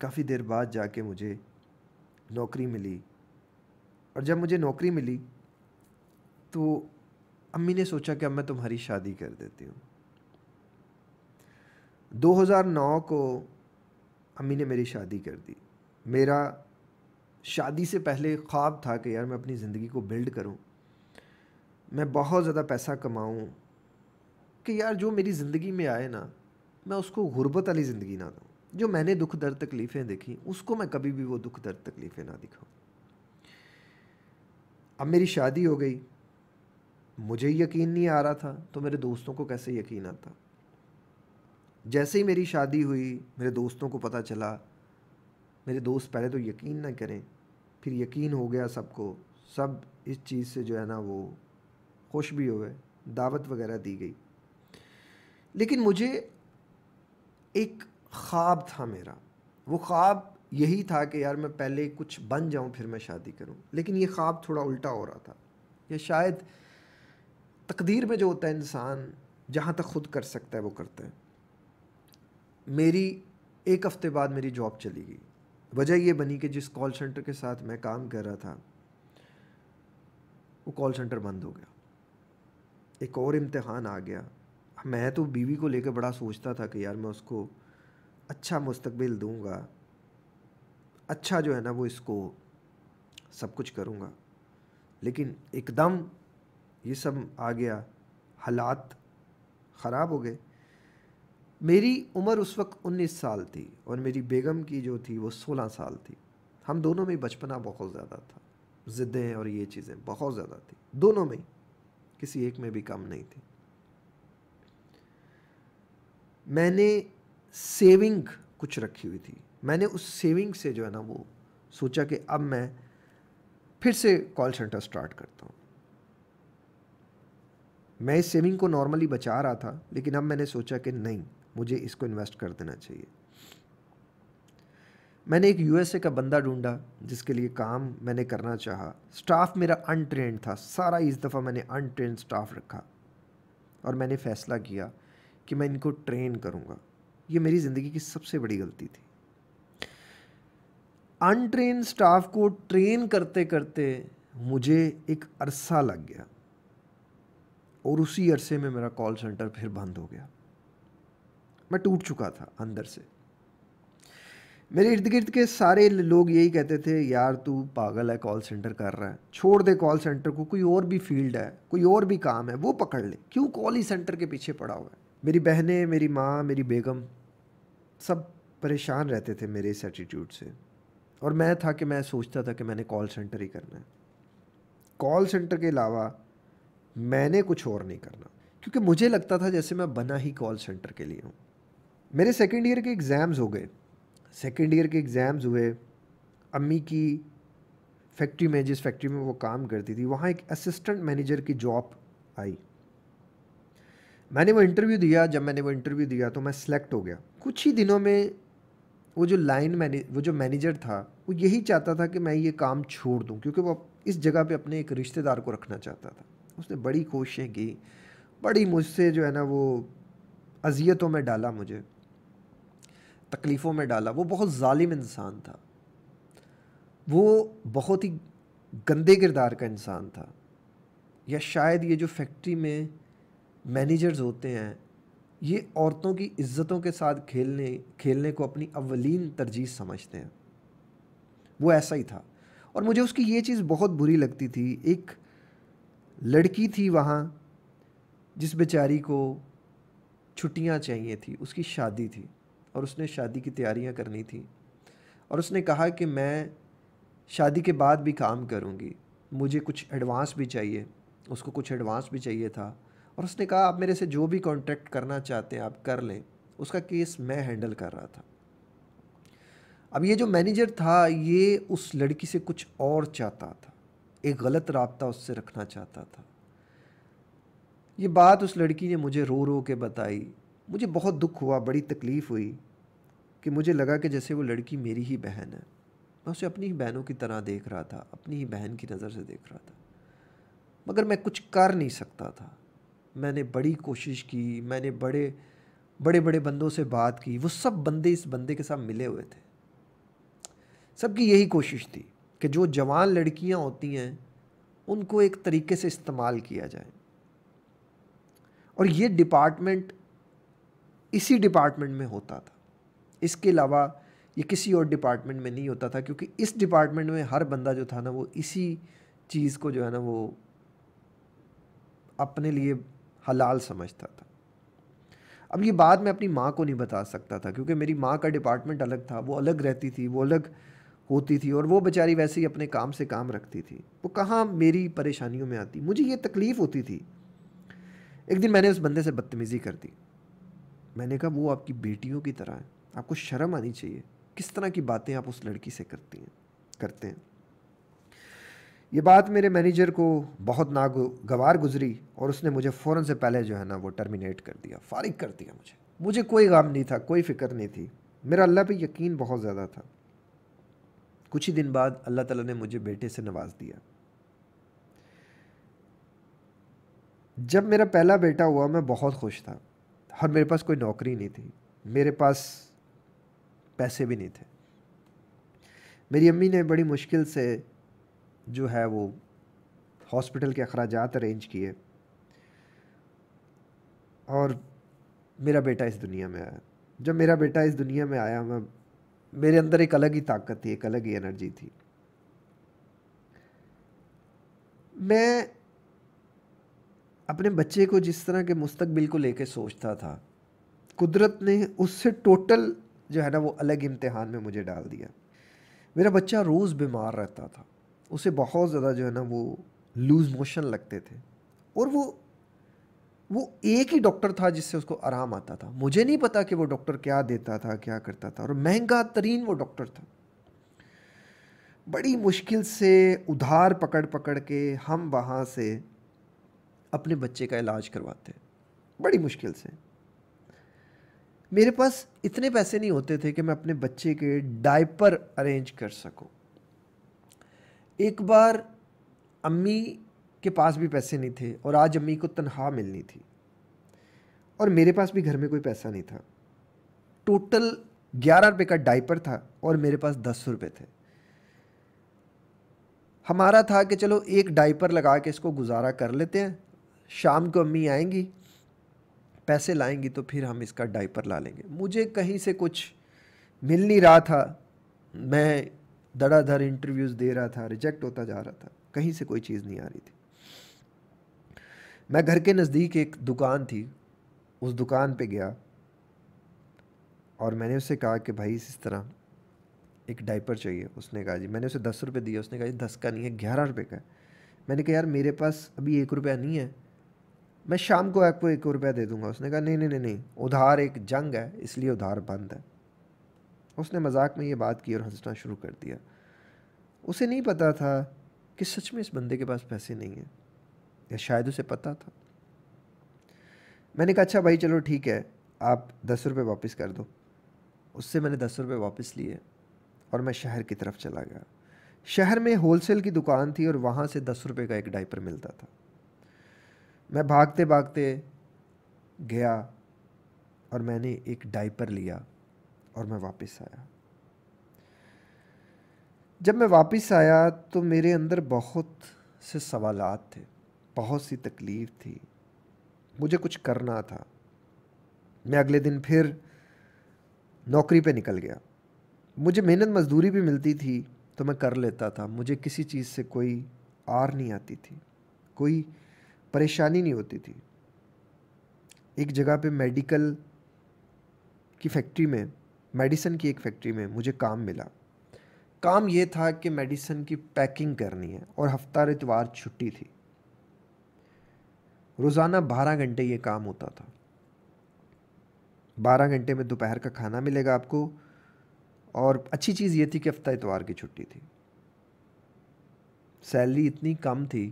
काफ़ी देर बाद जाके मुझे नौकरी मिली और जब मुझे नौकरी मिली तो अम्मी ने सोचा कि अब मैं तुम्हारी शादी कर देती हूँ 2009 को अम्मी ने मेरी शादी कर दी मेरा शादी से पहले ख्वाब था कि यार मैं अपनी ज़िंदगी को बिल्ड करूँ मैं बहुत ज़्यादा पैसा कमाऊँ कि यार जो मेरी ज़िंदगी में आए ना मैं उसको गुर्बत वाली ज़िंदगी ना दूँ जो मैंने दुख दर्द तकलीफ़ें देखी उसको मैं कभी भी वो दुख दर्द तकलीफ़ें ना दिखाऊँ अब मेरी शादी हो गई मुझे यकीन नहीं आ रहा था तो मेरे दोस्तों को कैसे यकीन आता जैसे ही मेरी शादी हुई मेरे दोस्तों को पता चला मेरे दोस्त पहले तो यकीन ना करें फिर यकीन हो गया सबको सब इस चीज़ से जो है ना वो खुश भी हुए दावत वगैरह दी गई लेकिन मुझे एक ख्वाब था मेरा वो ख्वाब यही था कि यार मैं पहले कुछ बन जाऊं फिर मैं शादी करूं लेकिन ये ख्वाब थोड़ा उल्टा हो रहा था या शायद तकदीर में जो होता है इंसान जहाँ तक खुद कर सकता है वो करता है मेरी एक हफ़्ते बाद मेरी जॉब चली गई वजह ये बनी कि जिस कॉल सेंटर के साथ मैं काम कर रहा था वो कॉल सेंटर बंद हो गया एक और इम्तहान आ गया मैं तो बीवी को लेकर बड़ा सोचता था कि यार मैं उसको अच्छा मुस्तबिल दूंगा अच्छा जो है ना वो इसको सब कुछ करूंगा लेकिन एकदम ये सब आ गया हालात ख़राब हो गए मेरी उम्र उस वक्त 19 साल थी और मेरी बेगम की जो थी वो 16 साल थी हम दोनों में बचपना बहुत ज़्यादा था ज़िद्दें और ये चीज़ें बहुत ज़्यादा थी दोनों में किसी एक में भी कम नहीं थी मैंने सेविंग कुछ रखी हुई थी मैंने उस सेविंग से जो है ना वो सोचा कि अब मैं फिर से कॉल सेंटर स्टार्ट करता हूँ मैं इस सेविंग को नॉर्मली बचा रहा था लेकिन अब मैंने सोचा कि नहीं मुझे इसको इन्वेस्ट कर देना चाहिए मैंने एक यूएसए का बंदा ढूंढा जिसके लिए काम मैंने करना चाहा स्टाफ मेरा अनट्रेंड था सारा इस दफ़ा मैंने अनट्रेंड स्टाफ रखा और मैंने फ़ैसला किया कि मैं इनको ट्रेन करूँगा ये मेरी ज़िंदगी की सबसे बड़ी गलती थी अनट्रेन स्टाफ को ट्रेन करते करते मुझे एक अरसा लग गया और उसी अरसे में मेरा कॉल सेंटर फिर बंद हो गया मैं टूट चुका था अंदर से मेरे इर्द गिर्द के सारे लोग यही कहते थे यार तू पागल है कॉल सेंटर कर रहा है छोड़ दे कॉल सेंटर को कोई और भी फील्ड है कोई और भी काम है वो पकड़ ले क्यों कॉल ही सेंटर के पीछे पड़ा हुआ है मेरी बहनें मेरी माँ मेरी बेगम सब परेशान रहते थे मेरे इस एटीट्यूड से और मैं था कि मैं सोचता था कि मैंने कॉल सेंटर ही करना है कॉल सेंटर के अलावा मैंने कुछ और नहीं करना क्योंकि मुझे लगता था जैसे मैं बना ही कॉल सेंटर के लिए हूँ मेरे सेकेंड ईयर के एग्ज़ाम्स हो गए सेकेंड ईयर के एग्ज़ाम्स हुए अम्मी की फैक्ट्री में जिस फैक्ट्री में वो काम करती थी वहाँ एक असिस्टेंट मैनेजर की जॉब आई मैंने वो इंटरव्यू दिया जब मैंने वो इंटरव्यू दिया तो मैं सिलेक्ट हो गया कुछ ही दिनों में वो जो लाइन मैने वो जो मैनेजर था वो यही चाहता था कि मैं ये काम छोड़ दूँ क्योंकि वो इस जगह पे अपने एक रिश्तेदार को रखना चाहता था उसने बड़ी कोशिशें की बड़ी मुझसे जो है ना वो अजियतों में डाला मुझे तकलीफ़ों में डाला वो बहुत ालिम इंसान था वो बहुत ही गंदे किरदार का इंसान था या शायद ये जो फैक्ट्री में मैनेजर्स होते हैं ये औरतों की इज़्ज़तों के साथ खेलने खेलने को अपनी अवलिन तरजीह समझते हैं वो ऐसा ही था और मुझे उसकी ये चीज़ बहुत बुरी लगती थी एक लड़की थी वहाँ जिस बेचारी को छुट्टियाँ चाहिए थी उसकी शादी थी और उसने शादी की तैयारियाँ करनी थी और उसने कहा कि मैं शादी के बाद भी काम करूँगी मुझे कुछ एडवांस भी चाहिए उसको कुछ एडवांस भी चाहिए था और उसने कहा आप मेरे से जो भी कॉन्ट्रैक्ट करना चाहते हैं आप कर लें उसका केस मैं हैंडल कर रहा था अब ये जो मैनेजर था ये उस लड़की से कुछ और चाहता था एक गलत रबता उससे रखना चाहता था ये बात उस लड़की ने मुझे रो रो के बताई मुझे बहुत दुख हुआ बड़ी तकलीफ़ हुई कि मुझे लगा कि जैसे वो लड़की मेरी ही बहन है मैं उसे अपनी ही बहनों की तरह देख रहा था अपनी ही बहन की नज़र से देख रहा था मगर मैं कुछ कर नहीं सकता था मैंने बड़ी कोशिश की मैंने बड़े बड़े बड़े बंदों से बात की वो सब बंदे इस बंदे के साथ मिले हुए थे सबकी यही कोशिश थी कि जो जवान लड़कियां होती हैं उनको एक तरीके से इस्तेमाल किया जाए और ये डिपार्टमेंट इसी डिपार्टमेंट में होता था इसके अलावा ये किसी और डिपार्टमेंट में नहीं होता था क्योंकि इस डिपार्टमेंट में हर बंदा जो था ना वो इसी चीज़ को जो है ना वो अपने लिए हलाल समझता था अब ये बात मैं अपनी माँ को नहीं बता सकता था क्योंकि मेरी माँ का डिपार्टमेंट अलग था वो अलग रहती थी वो अलग होती थी और वो बेचारी वैसे ही अपने काम से काम रखती थी वो कहाँ मेरी परेशानियों में आती मुझे ये तकलीफ़ होती थी एक दिन मैंने उस बंदे से बदतमीज़ी कर दी मैंने कहा वो आपकी बेटियों की तरह है आपको शर्म आनी चाहिए किस तरह की बातें आप उस लड़की से करती हैं करते हैं ये बात मेरे मैनेजर को बहुत नागवार गुजरी और उसने मुझे फ़ौर से पहले जो है ना वो टर्मिनेट कर दिया फारिग कर दिया मुझे मुझे कोई गम नहीं था कोई फिक्र नहीं थी मेरा अल्लाह पे यकीन बहुत ज़्यादा था कुछ ही दिन बाद अल्लाह ताला ने मुझे बेटे से नवाज दिया जब मेरा पहला बेटा हुआ मैं बहुत खुश था हर मेरे पास कोई नौकरी नहीं थी मेरे पास पैसे भी नहीं थे मेरी अम्मी ने बड़ी मुश्किल से जो है वो हॉस्पिटल के अखराज अरेंज किए और मेरा बेटा इस दुनिया में आया जब मेरा बेटा इस दुनिया में आया मैं मेरे अंदर एक अलग ही ताकत थी एक अलग ही एनर्जी थी मैं अपने बच्चे को जिस तरह के मुस्तकबिल को लेके सोचता था कुदरत ने उससे टोटल जो है ना वो अलग इम्तहान में मुझे डाल दिया मेरा बच्चा रोज़ बीमार रहता था उसे बहुत ज़्यादा जो है ना वो लूज़ मोशन लगते थे और वो वो एक ही डॉक्टर था जिससे उसको आराम आता था मुझे नहीं पता कि वो डॉक्टर क्या देता था क्या करता था और महंगा तरीन वो डॉक्टर था बड़ी मुश्किल से उधार पकड़ पकड़ के हम वहाँ से अपने बच्चे का इलाज करवाते बड़ी मुश्किल से मेरे पास इतने पैसे नहीं होते थे कि मैं अपने बच्चे के डायपर अरेंज कर सकूं एक बार अम्मी के पास भी पैसे नहीं थे और आज अम्मी को तनख्वाह मिलनी थी और मेरे पास भी घर में कोई पैसा नहीं था टोटल ग्यारह रुपये का डाइपर था और मेरे पास दस रुपये थे हमारा था कि चलो एक डाइपर लगा के इसको गुजारा कर लेते हैं शाम को अम्मी आएंगी पैसे लाएंगी तो फिर हम इसका डाइपर ला लेंगे मुझे कहीं से कुछ मिल नहीं रहा था मैं धड़ाधड़ इंटरव्यूज़ दे रहा था रिजेक्ट होता जा रहा था कहीं से कोई चीज़ नहीं आ रही थी मैं घर के नज़दीक एक दुकान थी उस दुकान पे गया और मैंने उससे कहा कि भाई इस तरह एक डाइपर चाहिए उसने कहा जी मैंने उसे दस रुपये दिया उसने कहा जी दस का नहीं है ग्यारह रुपये का मैंने कहा यार मेरे पास अभी एक रुपया नहीं है मैं शाम को आपको एक रुपया दे दूंगा उसने कहा नहीं नहीं नहीं नहीं उधार एक जंग है इसलिए उधार बंद है उसने मजाक में ये बात की और हंसना शुरू कर दिया उसे नहीं पता था कि सच में इस बंदे के पास पैसे नहीं हैं या शायद उसे पता था मैंने कहा अच्छा भाई चलो ठीक है आप दस रुपये वापस कर दो उससे मैंने दस रुपये वापस लिए और मैं शहर की तरफ चला गया शहर में होलसेल की दुकान थी और वहाँ से दस रुपये का एक डाइपर मिलता था मैं भागते भागते गया और मैंने एक डाइपर लिया और मैं वापस आया जब मैं वापस आया तो मेरे अंदर बहुत से सवालात थे बहुत सी तकलीफ़ थी मुझे कुछ करना था मैं अगले दिन फिर नौकरी पे निकल गया मुझे मेहनत मजदूरी भी मिलती थी तो मैं कर लेता था मुझे किसी चीज़ से कोई आर नहीं आती थी कोई परेशानी नहीं होती थी एक जगह पे मेडिकल की फैक्ट्री में मेडिसन की एक फैक्ट्री में मुझे काम मिला काम ये था कि मेडिसन की पैकिंग करनी है और हफ्ता रितवार छुट्टी थी रोज़ाना बारह घंटे ये काम होता था बारह घंटे में दोपहर का खाना मिलेगा आपको और अच्छी चीज़ ये थी कि हफ्ता इतवार की छुट्टी थी सैलरी इतनी कम थी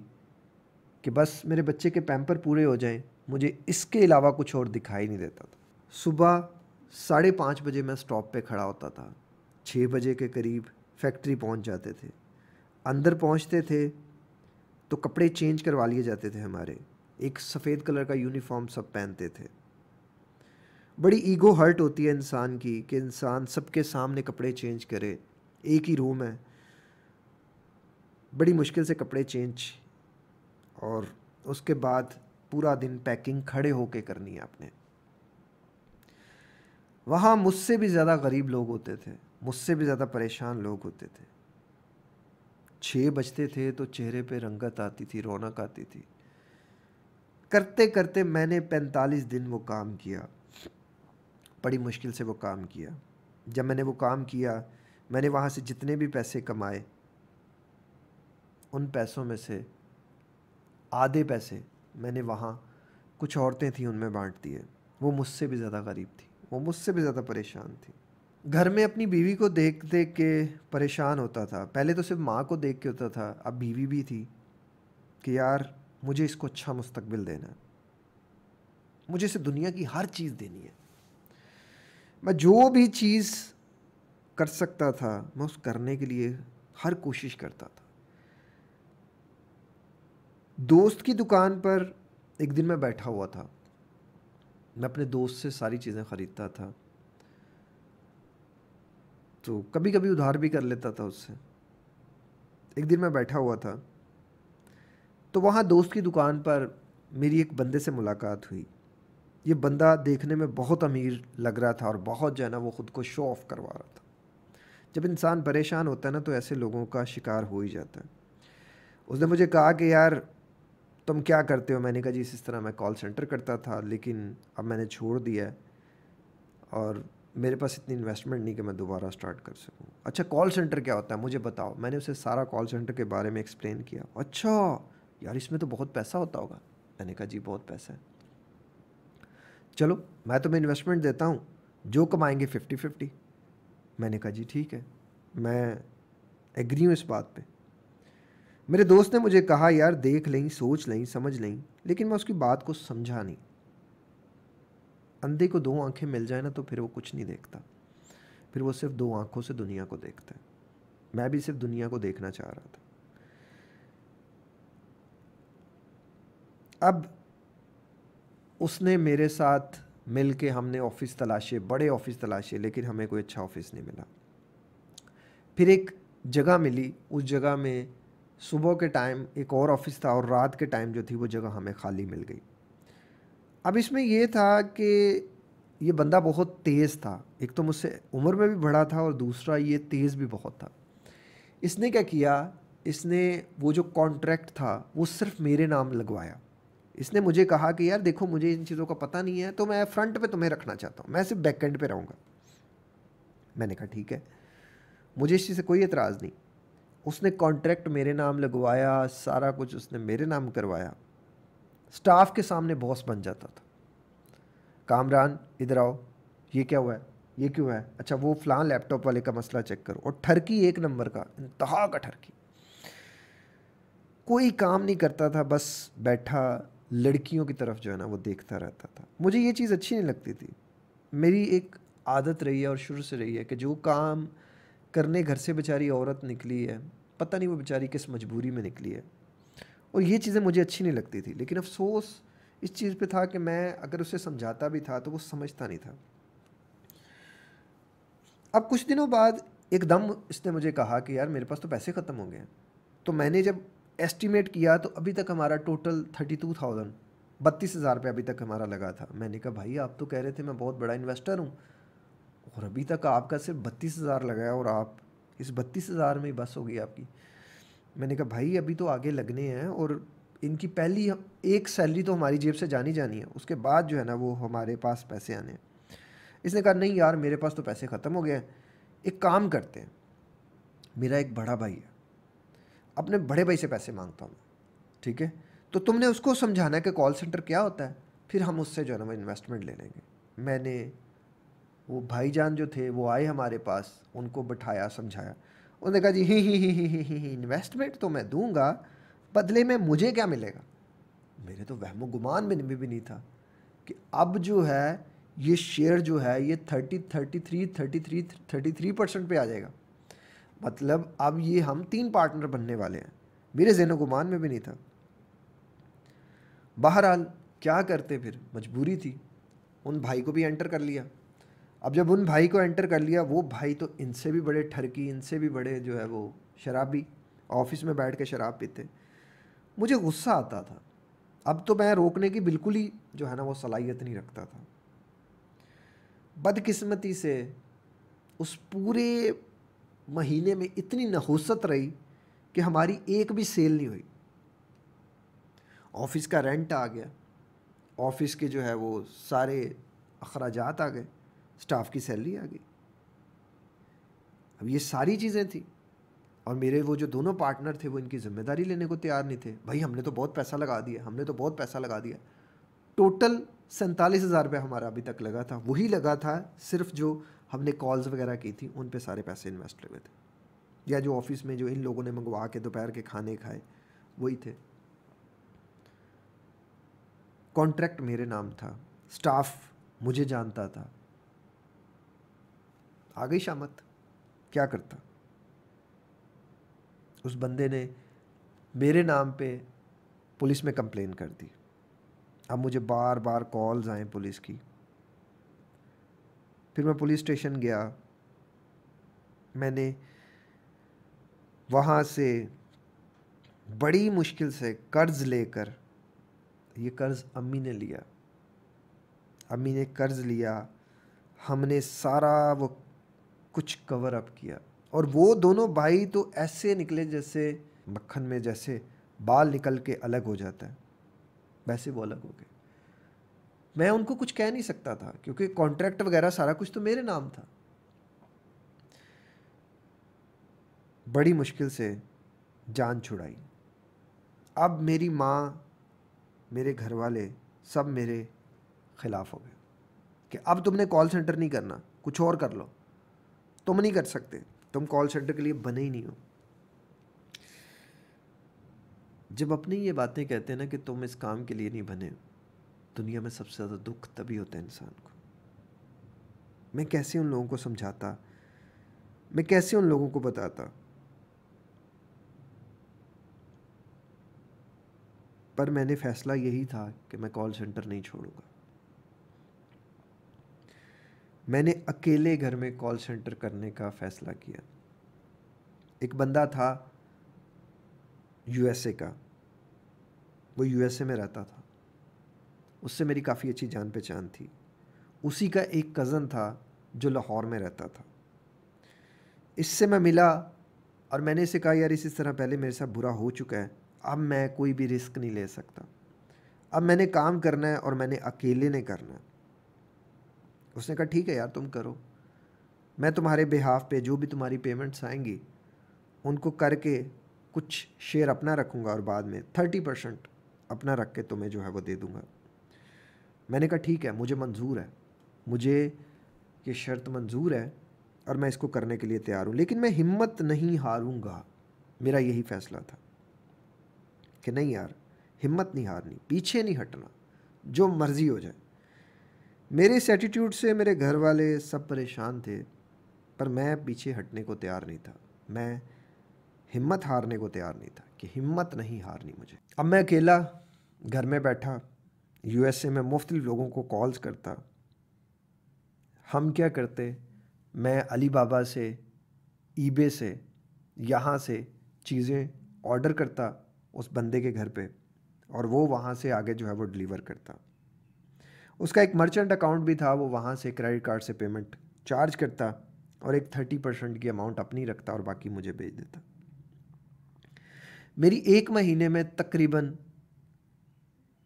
कि बस मेरे बच्चे के पैम्पर पूरे हो जाएं मुझे इसके अलावा कुछ और दिखाई नहीं देता था सुबह साढ़े पाँच बजे मैं स्टॉप पे खड़ा होता था छः बजे के करीब फैक्ट्री पहुंच जाते थे अंदर पहुंचते थे तो कपड़े चेंज करवा लिए जाते थे हमारे एक सफ़ेद कलर का यूनिफॉर्म सब पहनते थे बड़ी ईगो हर्ट होती है इंसान की कि इंसान सबके सामने कपड़े चेंज करे एक ही रूम है बड़ी मुश्किल से कपड़े चेंज और उसके बाद पूरा दिन पैकिंग खड़े होके करनी है आपने वहाँ मुझसे भी ज़्यादा गरीब लोग होते थे मुझसे भी ज़्यादा परेशान लोग होते थे छः बजते थे तो चेहरे पे रंगत आती थी रौनक आती थी करते करते मैंने पैंतालीस दिन वो काम किया बड़ी मुश्किल से वो काम किया जब मैंने वो काम किया मैंने वहाँ से जितने भी पैसे कमाए उन पैसों में से आधे पैसे मैंने वहाँ कुछ औरतें थीं उनमें बांट दिए वो मुझसे भी ज़्यादा गरीब थी वो मुझसे भी ज़्यादा परेशान थी घर में अपनी बीवी को देख देख के परेशान होता था पहले तो सिर्फ माँ को देख के होता था अब बीवी भी थी कि यार मुझे इसको अच्छा मुस्तबिल देना है मुझे इसे दुनिया की हर चीज़ देनी है मैं जो भी चीज़ कर सकता था मैं उस करने के लिए हर कोशिश करता था दोस्त की दुकान पर एक दिन मैं बैठा हुआ था मैं अपने दोस्त से सारी चीज़ें ख़रीदता था तो कभी कभी उधार भी कर लेता था उससे एक दिन मैं बैठा हुआ था तो वहाँ दोस्त की दुकान पर मेरी एक बंदे से मुलाकात हुई ये बंदा देखने में बहुत अमीर लग रहा था और बहुत जो है ना वो ख़ुद को शो ऑफ़ करवा रहा था जब इंसान परेशान होता है ना तो ऐसे लोगों का शिकार हो ही जाता है उसने मुझे कहा कि यार तुम क्या करते हो मैंने कहा जी इस तरह मैं कॉल सेंटर करता था लेकिन अब मैंने छोड़ दिया है और मेरे पास इतनी इन्वेस्टमेंट नहीं कि मैं दोबारा स्टार्ट कर सकूँ अच्छा कॉल सेंटर क्या होता है मुझे बताओ मैंने उसे सारा कॉल सेंटर के बारे में एक्सप्लेन किया अच्छा यार इसमें तो बहुत पैसा होता होगा मैंने कहा जी बहुत पैसा है चलो मैं तुम्हें इन्वेस्टमेंट देता हूँ जो कमाएंगे फिफ्टी फिफ्टी मैंने कहा जी ठीक है मैं एग्री हूँ इस बात पे मेरे दोस्त ने मुझे कहा यार देख लें सोच लें समझ लें लेकिन मैं उसकी बात को समझा नहीं अंधे को दो आंखें मिल जाए ना तो फिर वो कुछ नहीं देखता फिर वो सिर्फ दो आंखों से दुनिया को देखता है मैं भी सिर्फ दुनिया को देखना चाह रहा था अब उसने मेरे साथ मिल के हमने ऑफिस तलाशे बड़े ऑफिस तलाशे लेकिन हमें कोई अच्छा ऑफिस नहीं मिला फिर एक जगह मिली उस जगह में सुबह के टाइम एक और ऑफिस था और रात के टाइम जो थी वो जगह हमें खाली मिल गई अब इसमें यह था कि ये बंदा बहुत तेज़ था एक तो मुझसे उम्र में भी बड़ा था और दूसरा ये तेज़ भी बहुत था इसने क्या किया इसने वो जो कॉन्ट्रैक्ट था वो सिर्फ मेरे नाम लगवाया इसने मुझे कहा कि यार देखो मुझे इन चीज़ों का पता नहीं है तो मैं फ्रंट पे तुम्हें रखना चाहता हूँ मैं सिर्फ बैक एंड पे रहूँगा मैंने कहा ठीक है मुझे इस चीज़ से कोई एतराज़ नहीं उसने कॉन्ट्रैक्ट मेरे नाम लगवाया सारा कुछ उसने मेरे नाम करवाया स्टाफ के सामने बॉस बन जाता था कामरान इधर आओ ये क्या हुआ है ये क्यों है अच्छा वो फ़लाँ लैपटॉप वाले का मसला चेक करो और ठरकी एक नंबर का इंतहा का ठरकी कोई काम नहीं करता था बस बैठा लड़कियों की तरफ जो है ना वो देखता रहता था मुझे ये चीज़ अच्छी नहीं लगती थी मेरी एक आदत रही है और शुरू से रही है कि जो काम करने घर से बेचारी औरत निकली है पता नहीं वो बेचारी किस मजबूरी में निकली है और ये चीज़ें मुझे अच्छी नहीं लगती थी लेकिन अफसोस इस चीज़ पे था कि मैं अगर उसे समझाता भी था तो वो समझता नहीं था अब कुछ दिनों बाद एकदम इसने मुझे कहा कि यार मेरे पास तो पैसे ख़त्म हो गए हैं तो मैंने जब एस्टिमेट किया तो अभी तक हमारा टोटल थर्टी टू थाउजेंड बत्तीस हज़ार रुपये अभी तक हमारा लगा था मैंने कहा भाई आप तो कह रहे थे मैं बहुत बड़ा इन्वेस्टर हूँ और अभी तक आपका सिर्फ बत्तीस हज़ार लगाया और आप इस बत्तीस हज़ार में ही बस हो गई आपकी मैंने कहा भाई अभी तो आगे लगने हैं और इनकी पहली एक सैलरी तो हमारी जेब से जानी जानी है उसके बाद जो है ना वो हमारे पास पैसे आने हैं इसने कहा नहीं यार मेरे पास तो पैसे ख़त्म हो गए हैं एक काम करते हैं मेरा एक बड़ा भाई है अपने बड़े भाई से पैसे मांगता हूँ ठीक है तो तुमने उसको समझाना है कि कॉल सेंटर क्या होता है फिर हम उससे जो है ना वो इन्वेस्टमेंट ले लेंगे मैंने वो भाई जान जो थे वो आए हमारे पास उनको बिठाया समझाया उन्होंने कहा जी ही ही ही ही ही ही इन्वेस्टमेंट तो मैं दूंगा बदले में मुझे क्या मिलेगा मेरे तो वहमो गुमान में भी नहीं था कि अब जो है ये शेयर जो है ये thirty thirty three thirty three thirty three percent पर आ जाएगा मतलब अब ये हम तीन पार्टनर बनने वाले हैं मेरे जहन गुमान में भी नहीं था बहरहाल क्या करते फिर मजबूरी थी उन भाई को भी एंटर कर लिया अब जब उन भाई को एंटर कर लिया वो भाई तो इनसे भी बड़े ठरकी इनसे भी बड़े जो है वो शराबी ऑफिस में बैठ के शराब पीते मुझे गुस्सा आता था अब तो मैं रोकने की बिल्कुल ही जो है ना वो सलाहियत नहीं रखता था बदकिस्मती से उस पूरे महीने में इतनी नहुसत रही कि हमारी एक भी सेल नहीं हुई ऑफिस का रेंट आ गया ऑफिस के जो है वो सारे अखराज आ गए स्टाफ की सैलरी आ गई अब ये सारी चीज़ें थी और मेरे वो जो दोनों पार्टनर थे वो इनकी ज़िम्मेदारी लेने को तैयार नहीं थे भाई हमने तो बहुत पैसा लगा दिया हमने तो बहुत पैसा लगा दिया टोटल सैंतालीस हज़ार रुपया हमारा अभी तक लगा था वही लगा था सिर्फ जो हमने कॉल्स वगैरह की थी उन पे सारे पैसे इन्वेस्ट हुए थे या जो ऑफिस में जो इन लोगों ने मंगवा के दोपहर के खाने खाए वही थे कॉन्ट्रैक्ट मेरे नाम था स्टाफ मुझे जानता था आ गई शामत क्या करता उस बंदे ने मेरे नाम पे पुलिस में कंप्लेन कर दी अब मुझे बार बार कॉल्स आए पुलिस की फिर मैं पुलिस स्टेशन गया मैंने वहाँ से बड़ी मुश्किल से कर्ज़ लेकर ये कर्ज़ अम्मी ने लिया अम्मी ने कर्ज़ लिया हमने सारा वो कुछ कवर अप किया और वो दोनों भाई तो ऐसे निकले जैसे मक्खन में जैसे बाल निकल के अलग हो जाता है वैसे वो अलग हो गए मैं उनको कुछ कह नहीं सकता था क्योंकि कॉन्ट्रैक्ट वगैरह सारा कुछ तो मेरे नाम था बड़ी मुश्किल से जान छुड़ाई अब मेरी माँ मेरे घर वाले सब मेरे ख़िलाफ़ हो गए कि अब तुमने कॉल सेंटर नहीं करना कुछ और कर लो तुम नहीं कर सकते तुम कॉल सेंटर के लिए बने ही नहीं हो जब अपनी ये बातें कहते हैं ना कि तुम इस काम के लिए नहीं बने दुनिया में सबसे ज़्यादा दुख तभी होता है इंसान को मैं कैसे उन लोगों को समझाता मैं कैसे उन लोगों को बताता पर मैंने फैसला यही था कि मैं कॉल सेंटर नहीं छोड़ूंगा मैंने अकेले घर में कॉल सेंटर करने का फैसला किया एक बंदा था यूएसए का वो यूएसए में रहता था उससे मेरी काफ़ी अच्छी जान पहचान थी उसी का एक कज़न था जो लाहौर में रहता था इससे मैं मिला और मैंने इसे कहा यार इसी तरह पहले मेरे साथ बुरा हो चुका है अब मैं कोई भी रिस्क नहीं ले सकता अब मैंने काम करना है और मैंने अकेले ने करना है उसने कहा ठीक है यार तुम करो मैं तुम्हारे बिहाफ पे जो भी तुम्हारी पेमेंट्स आएंगी उनको करके कुछ शेयर अपना रखूँगा और बाद में थर्टी परसेंट अपना रख के तुम्हें जो है वो दे दूँगा मैंने कहा ठीक है मुझे मंजूर है मुझे ये शर्त मंजूर है और मैं इसको करने के लिए तैयार हूँ लेकिन मैं हिम्मत नहीं हारूँगा मेरा यही फैसला था कि नहीं यार हिम्मत नहीं हारनी पीछे नहीं हटना जो मर्ज़ी हो जाए मेरे इस एटीट्यूड से मेरे घर वाले सब परेशान थे पर मैं पीछे हटने को तैयार नहीं था मैं हिम्मत हारने को तैयार नहीं था कि हिम्मत नहीं हारनी मुझे अब मैं अकेला घर में बैठा यूएसए में मुफ्त लोगों को कॉल्स करता हम क्या करते मैं अली बाबा से ईबे से यहाँ से चीज़ें ऑर्डर करता उस बंदे के घर पे और वो वहाँ से आगे जो है वो डिलीवर करता उसका एक मर्चेंट अकाउंट भी था वो वहाँ से क्रेडिट कार्ड से पेमेंट चार्ज करता और एक थर्टी परसेंट की अमाउंट अपनी रखता और बाकी मुझे भेज देता मेरी एक महीने में तकरीबन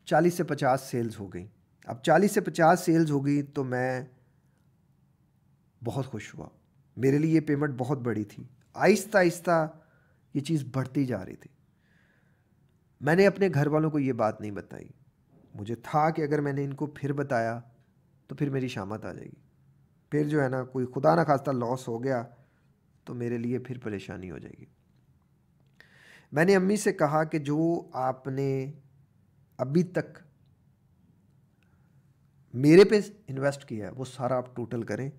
चालीस से पचास सेल्स हो गई अब चालीस से पचास सेल्स हो गई तो मैं बहुत खुश हुआ मेरे लिए ये पेमेंट बहुत बड़ी थी आहिस्ता आहिस्ता ये चीज़ बढ़ती जा रही थी मैंने अपने घर वालों को ये बात नहीं बताई मुझे था कि अगर मैंने इनको फिर बताया तो फिर मेरी शामत आ जाएगी फिर जो है ना कोई खुदा ना खास्ता लॉस हो गया तो मेरे लिए फिर परेशानी हो जाएगी मैंने अम्मी से कहा कि जो आपने अभी तक मेरे पे इन्वेस्ट किया है वो सारा आप टोटल करें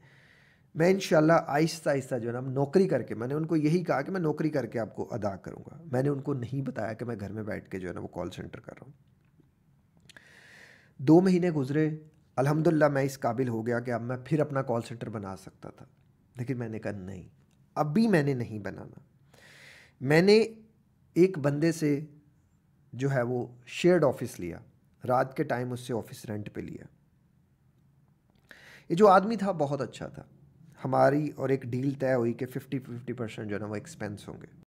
मैं इन आहिस्ता आहिस्ता जो है ना नौकरी करके मैंने उनको यही कहा कि मैं नौकरी करके आपको अदा करूँगा मैंने उनको नहीं बताया कि मैं घर में बैठ के जो है ना वो कॉल सेंटर कर रहा हूँ दो महीने गुजरे अल्हम्दुलिल्लाह मैं इस काबिल हो गया कि अब मैं फिर अपना कॉल सेंटर बना सकता था लेकिन मैंने कहा नहीं अभी मैंने नहीं बनाना मैंने एक बंदे से जो है वो शेयर्ड ऑफिस लिया रात के टाइम उससे ऑफिस रेंट पे लिया ये जो आदमी था बहुत अच्छा था हमारी और एक डील तय हुई कि फिफ्टी फिफ्टी परसेंट जो है ना वो एक्सपेंस होंगे